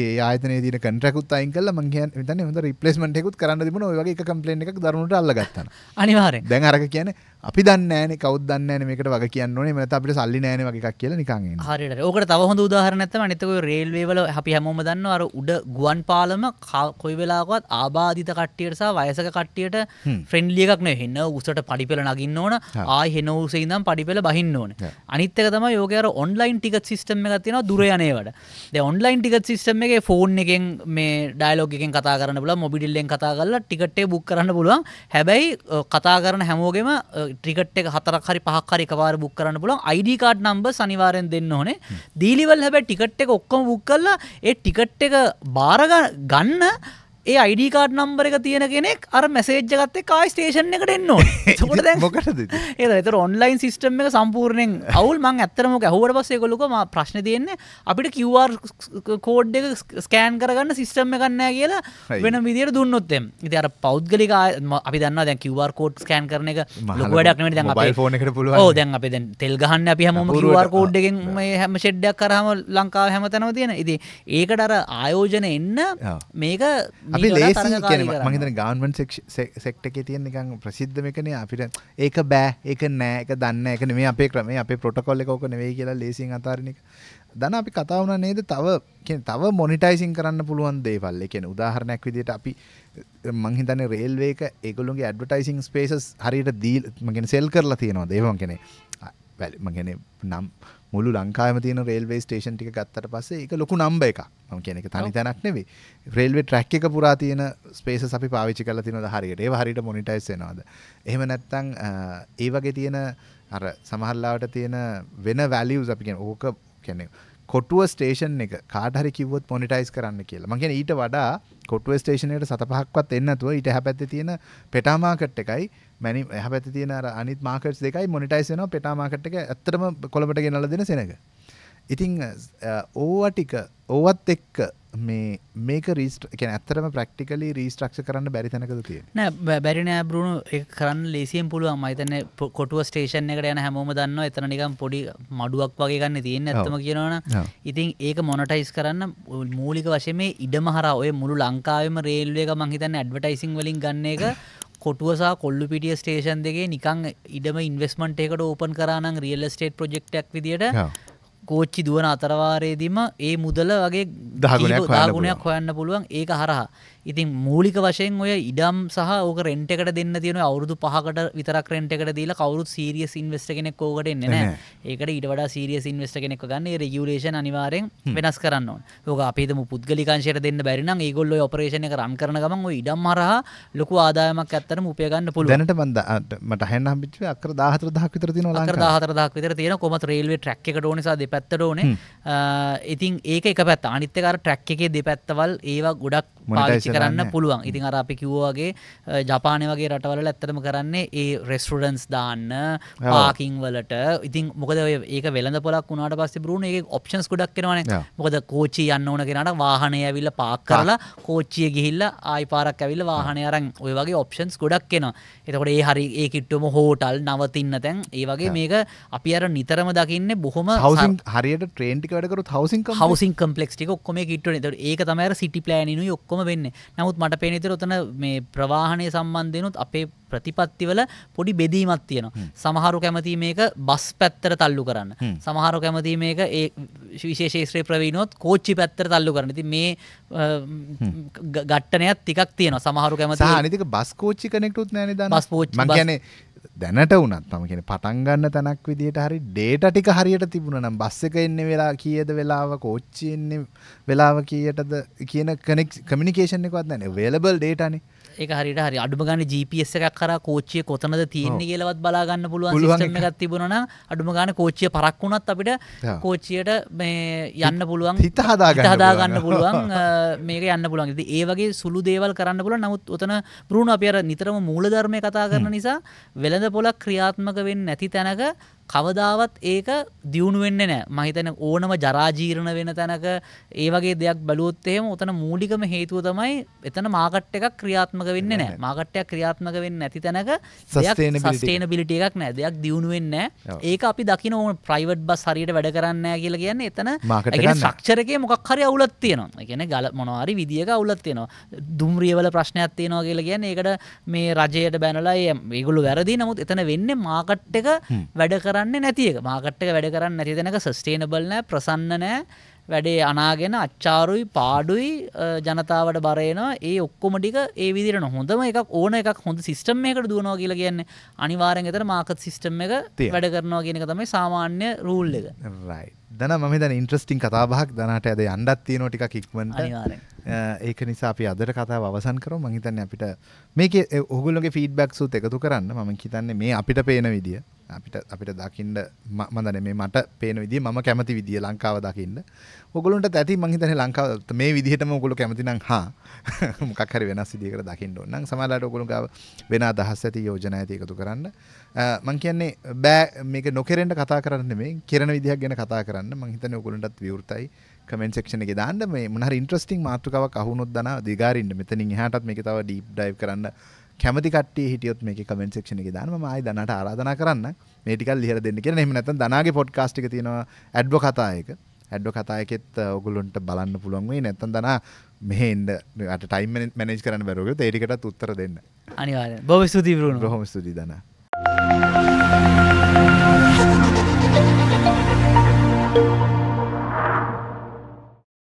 ඒ ආතන තින කටරකුත් අයිකල මගේ තන හොඳ රිපලස්මටෙකුත් කරන්න තිබුණ ඔයගේ කම්පලේන එකක් දරුණට අල්ලගත්තන අනිවාර දැන් අරක කියන අපි දන්න කවදන්න මේකට වග කියන්නේ මත අපට සල්ලි නෑන වගේ කියල නිකන්
හරි ඕක තව හොඳ උදාහරනැත නතක රේල්වේවල අපි හැමෝම දන්න අර උඩ ගුවන් පාලම කොයි වෙලාකොත් ආබාධිත කට්ටියටසා වයසක කට්ටියට ෆ්‍රෙන්ඩ්ලියක් හෙන්න උසට පඩිපෙල නගින්න ඕන ආය හෙනවසේදම් පඩිපෙල බහින්න ඕන අනිත්තක තම යෝකර ඔන්ලයින් ටිකත් සිිටම එකතින දුරයනේවට ද ඔන්ලයින් ටිකත් සිිට සිිස්ටම් එක ෆෝන් එකෙන් මේ ඩයිලෝගෙන් කතා කරන්න පුල මොබිඩිල්ලෙන් කතා කරලා ටිකට්ටේ බුක් කරන්න පුළුවන් හැබැයි කතා කරන හැමෝගෙම ටිකට් එක හතරක් හරි පහක්කාරි එකවාර බුක් කරන්න පුලන් අයිඩිකාඩ් නම්බ සනිවාරයෙන් දෙන්න ඕනේ දීලිවල් හැබැ ටිකට් එක ඔක්කොම බුක් කරලා ඒ ටිකට් එක බාරග ගන්න ඒ අයිඩ කාඩ් නම්බර එක තියෙන කෙනෙක් අර මැසේජ්ජගත්ත කායි ස්ටේෂන් එකට එන්න ොට මොකට ඒ එත ඔන්ලයින් සිස්ටම් එක සම්පූර්ණයෙන් අවුල් මං ඇත්තරම ඇහුවට පස්සේ කොලොක ම ප්‍රශ්න තියෙන්නේ අපිට කිවර් කෝඩ් එක ස්කෑන් කරගන්න සිස්ටම් එකන්නෑ කියලා වෙන විදිර දුන්නොත්තෙම ඉති අර පෞද්ගලික අපි දන්න දැ කිවර් කෝඩ් ස්කෑන් කරන එක ගඩක්නට දැන් ෆෝනකට පුළුව දැන් අප දැන් තෙල් ගහන්න අපි හම කිවර් කෝඩ්ඩගෙන් හැම ෂෙඩ්ඩක් කරහම ලංකාව හැමතනව තියෙන ඉති ඒකට අර ආයෝජන එන්න මේක අපි ලේසි කියන මහිතන
ගාන්මන් සෙක්ට එක තියෙන නිකං ප්‍රසිද්ධමකන අපිට ඒක බෑ එක නෑ එක දන්න එක මේ අපේ ක්‍රමේ අපේ පොටකොල්ල එකෝක නෙවෙයි කියලා ලේසින් අතාරණක දන අපි කතාවන නේද තව තව මොනිටයිසින් කරන්න පුළුවන් දේවල් එකෙන උදාහරණයක් විදිට අපි මංහිතන රේල්වේක එකගුලුගේ ඇඩවටයිසින් ස්පේසස් හරිට දීල් මගෙන සෙල් කරලා තියෙනවා දේවන් කෙනෙ මගෙන නම් මුළු ලංකාම තියන රේල්වේ ස්ටේෂන් ටික ගත්තට පස්සේ එක ලොකු නම්බ එක ම කියන එක තනි තැනක් නෙවේ රේල්වේ ට්‍රැක් එක පුරා තියෙන ස්පේස අපි පාවිච්චි කල තිනොද හරියට ඒ හරිට මොනිටයිස්සෙනවාද එහෙම නැත්තං ඒ වගේ තියෙන අර සමහල්ලාවට තියෙන වෙන වැලියස් අපි කියෙන ඕක කෙනෙක් කොටුව ස්ටේෂන් එක කාඩහරි කිවොත් පොනිටයිස් කරන්න කියලා මගේ ඊට වඩා කොටුව ස්ටේෂනයට සතපහක්වත් එන්නතුව ඊට හැපැත්ති තියෙන පෙටාමාකට් එකයි මැනි හැපැති තියෙන අනිත් මාකට් දෙකයි මොනිටයිස්න පෙටාමාකට් එක ඇත්තටම කොළඹට ගෙනල දෙන සෙනක ඉතිං ඕව ටික ඕවත් එක්ක මේ මේක රිස්ට එක ඇත්තරම ප්‍රක්ටිකලි රීස්ට්‍රක්ෂ කරන්න බැරිතනකද තිය
නෑ බැරිනෑ බරුණු කරන්න ලේසියෙන් පුළුවන් අයිතන කොටුව ස්ටේෂන් එකට යන හැමෝම දන්න එතන නිකම් පොඩි මඩුවක් වගේ ගන්න තියෙන් ඇත්තම කියනවන ඉතින් ඒක මොනටයිස් කරන්න මූලික වශය මේ ඉඩමහර ඔය මුළු ලංකාවම රේල්ුවක මහිතන්න ඇඩවටයිසිං වලින් ගන්න එක කොටුවසා කොල්ලු පිටිය ස්ටේෂන් දෙගේ නිකං ඉඩම ඉන්වස්මන්ට් එකට ඕපන් කරන්න රියල් ස්ටේට් ප්‍රජෙක්්ක් විදිට කෝච්චි දුවන අතරවාරයේදීම ඒ මුදල වගේ දහගුණයක් හොයන්න පුළුවන් ඒක හරහා ඉතින් මූලික වශයෙන් ඔය ඉඩම් සහ ඕක රෙන්ට එකට දෙන්න තියෙන අවුරුදු පහකට විතරක් රෙන්ට එකට දීලා කවුරුත් සීරියස් ඉන්වෙස්ටර් කෙනෙක් ඕකට එන්නේ නැහැ. ඒකට ඊට වඩා සීරියස් ඉන්වෙස්ටර් කෙනෙක්ව ගන්න ඒ රෙගියුලේෂන් අනිවාර්යෙන් වෙනස් කරන්න ඕන. ඕක අපි හිතමු පුද්ගලිකංශයට දෙන්න බැරි නම් ඒගොල්ලෝ ඔය ඔපරේෂන් එක රන් කරන ගමන් ඔය ඉඩම් හරහා ලොකු ආදායමක් ඇත්තටම උපය ගන්න පුළුවන්.
දැනට මම මට හෙන්න හම්බෙච්ච
අක්කර 14000ක් විතර තියෙනවා ලංකාවේ. අක්කර 14000ක් විතර තියෙනවා කොහමද රේල්වේ ට්‍රැක් එකට ඕනේ සහ දෙපැත්තට ඕනේ. ඉතින් ඒක එක පැත්ත. අනිත් එක අර ට්‍රැක් එකේ දෙපැත්තවල් ඒවා ගොඩක් පාවිච්චි පාවිච්චි කරන්න පුළුවන් ඉතින් අර අපි කිව්වාගේ ජපානය වගේ රටවල ඇත්තටම කරන්නේ ඒ රෙස්ටරන්ස් දාන්න පාකින් වලට ඉතින් මොකද ඒක වෙළඳ පොලක් වුණට පස්සේ බරුණ ඒ ඔප්ෂන්ස් ගොඩක් කරනවානේ මොකද කෝච්චි යන්න ඕන කෙනාට වාහනය ඇවිල්ලා පාක් කරලා කෝච්චිය ගිහිල්ල ආයි පාරක් ඇවිල්ලා වාහනය අරන් ඔය වගේ ඔප්ෂන්ස් ගොඩක් එනවා එතකොට ඒ හරි ඒ කිට්ටුවම හෝටල් නවතින්න තැන් ඒ වගේ මේක අපි අර නිතරම දකින්නේ බොහොම හරියට ට්‍රේන්ටික
වැඩකරු හවසින් හවසින්
කම්පලෙක්ස්ටික ඔක්කොම කිට්ටුවන ඒක තමයි සිටි ප්ලෑනිනු ඔක්කොම වෙන්නේ නමුත් මට පේනතිර ඔතන මේ ප්‍රවාහණය සම්බන්ධයනුත් අපේ ප්‍රතිපත්තිවල පොඩි බෙදීමත් තියෙනවා. සමහරු කැමති මේක බස් පැත්තර තල්ලු කරන්න. සමහරු කැමති මේක ඒ විශේෂේත්‍රය ප්‍රවීනොත් කෝච්චි පැත්තර තල්ලු කරන ති මේ ගට්ටනයක් තිකක් තියෙන සමහරු කැමති නිතික බස් කෝච්චි කනෙක්ටුත් නෑන බස් පෝච් ගැන
දැනට වනත් තම කියෙන පටන්ගන්න තැනක් විදිට හරි ඩේට ටික හරියට තිබුණ නම් බස් එක එන්න වෙලා කියද වෙලාව කෝච්චි එන්නේ වෙලාව කියටද කියන කනෙක් කමිනිිකේෂණයකවත් න වේලබල් ඩේටනේ
එක හරිට හරි අඩුම ගන්න GPS එකක් කර කෝච්චිය කොතනද තියන්නේ කියලවත් බලාගන්න පුළුවන් සිස්ටම් එකක් තිබුණා නම් අඩුම ගන්න කෝච්චිය පරක් වුණත් අපිට කෝච්චියට මේ යන්න පුළුවන් හිත හදාගන්න පුළුවන් මේක යන්න පුළුවන්. ඉතින් ඒ වගේ සුළු දේවල් කරන්න පුළුවන්. නමුත් ඔතන බ්‍රුණෝ අපි අර නිතරම මූලධර්මයේ කතා කරන නිසා වෙළඳ පොලක් ක්‍රියාත්මක වෙන්නේ නැති තැනක කවදාවත් ඒක දියුණු වෙන්නේ නැහැ. මම හිතන්නේ ඕනම ජරා ජීර්ණ වෙන තැනක ඒ වගේ දෙයක් බැලුවොත් එහෙම උතන මූලිකම හේතුව තමයි එතන මාකට් එකක් ක්‍රියාත්මක වෙන්නේ නැහැ. මාකට් එකක් ක්‍රියාත්මක වෙන්නේ නැති තැනක දෙයක් සස්ටේනබිලිටි එකක් නැහැ. දෙයක් දියුණු වෙන්නේ නැහැ. ඒක අපි දකින ඕන ප්‍රයිවට් බස් හරියට වැඩ කරන්නේ නැහැ කියලා කියන්නේ එතන ඒ කියන්නේ ස්ට්‍රක්චර් එකේ මොකක් හරි අවුලක් තියෙනවා. ඒ කියන්නේ ගල මොනවා හරි විදියක අවුලක් තියෙනවා. දුම්රියවල ප්‍රශ්නයක් තියෙනවා කියලා කියන්නේ ඒකට මේ රජයට බැනලා ඒගොල්ලෝ වැරදි. නමුත් එතන වෙන්නේ මාකට් එක වැඩ කරන්නේ කරන්නේ නැති එක මාකට් එක වැඩ කරන්නේ නැති දෙනක සස්ටේනබල් නැහැ ප්‍රසන්න නැහැ වැඩේ අනාගෙන අච්චාරුයි පාඩුයි ජනතාවට බරේනවා ඒ ඔක්කොම ටික ඒ විදිහට හොඳම එකක් ඕන එකක් හොඳ සිස්ටම් එකකට දුවනවා කියලා කියන්නේ අනිවාර්යෙන් ඒතර මාකට් සිස්ටම් එක වැඩ කරනවා කියන එක තමයි සාමාන්‍ය රූල් එක රයිට්
දන මම දන ඉන්ට්‍රස්ටිං කතාබහක් දනට ඇද අන්ඩත් තියනෝ ටික ඉක්මට ඒක නිසා අපි අදර කතාව අවසන් කර මහිතන්න අපිට මේක ඔහුලගේ ෆීඩ්බැක් සුත් එකතු කරන්න ම හිතන්නේ මේ අපිට පේන විදිිය අපිට අපිට දකිින්ඩ මදන මේ මට පේන විදි ම කැමති විදිිය ලංකාව දකින්න ඔගලුන්ට ඇති මහිතන ලංකාව මේ විදිහටම ඔගොලු කැමතිනම් හා මොකක්හර වෙනස් සිදිකර දකිින්ඩ නං සමලාට ඔගොලුග වෙන අදහස් ඇති යෝජන ඇති එකතු කරන්න මං කියන්නේ බෑ මේක නොකරෙන්ට කතා කරන්න මේ කෙරෙන විදිහක් ගැන කතා කරන්න මං හිතන්නේ ඔයගොල්ලන්ටත් විවෘතයි කමෙන්ට් සෙක්ෂන් එකේ දාන්න මේ මොනහරි ඉන්ට්‍රස්ටිං මාතෘකාවක් අහුනොත් දන දිගාරින්න මෙතනින් එහාටත් මේක තව ඩීප් ඩයිව් කරන්න කැමති කට්ටිය හිටියොත් මේක කමෙන්ට් සෙක්ෂන් එකේ දාන්න මම ආයි දනට ආරාධනා කරන්න මේ ටිකක් ලියලා දෙන්න කියලා එහෙම නැත්නම් දනාගේ පොඩ්කාස්ට් එක තියෙනවා ඇඩ්වෝ කතා එක ඇඩ්ඩෝ කතායකෙත් ඔගුලොන්ට බලන්න පුළුවන් වේ නැත්තන් දනා මෙහෙන්ට ටයිම් මැනජ් කරන්න බැරෝග ඒටිකටත් උත්තර දෙන්න අනිවාර බව ස්තුතිවරුණු හොම ස්තුති දනා Thank you.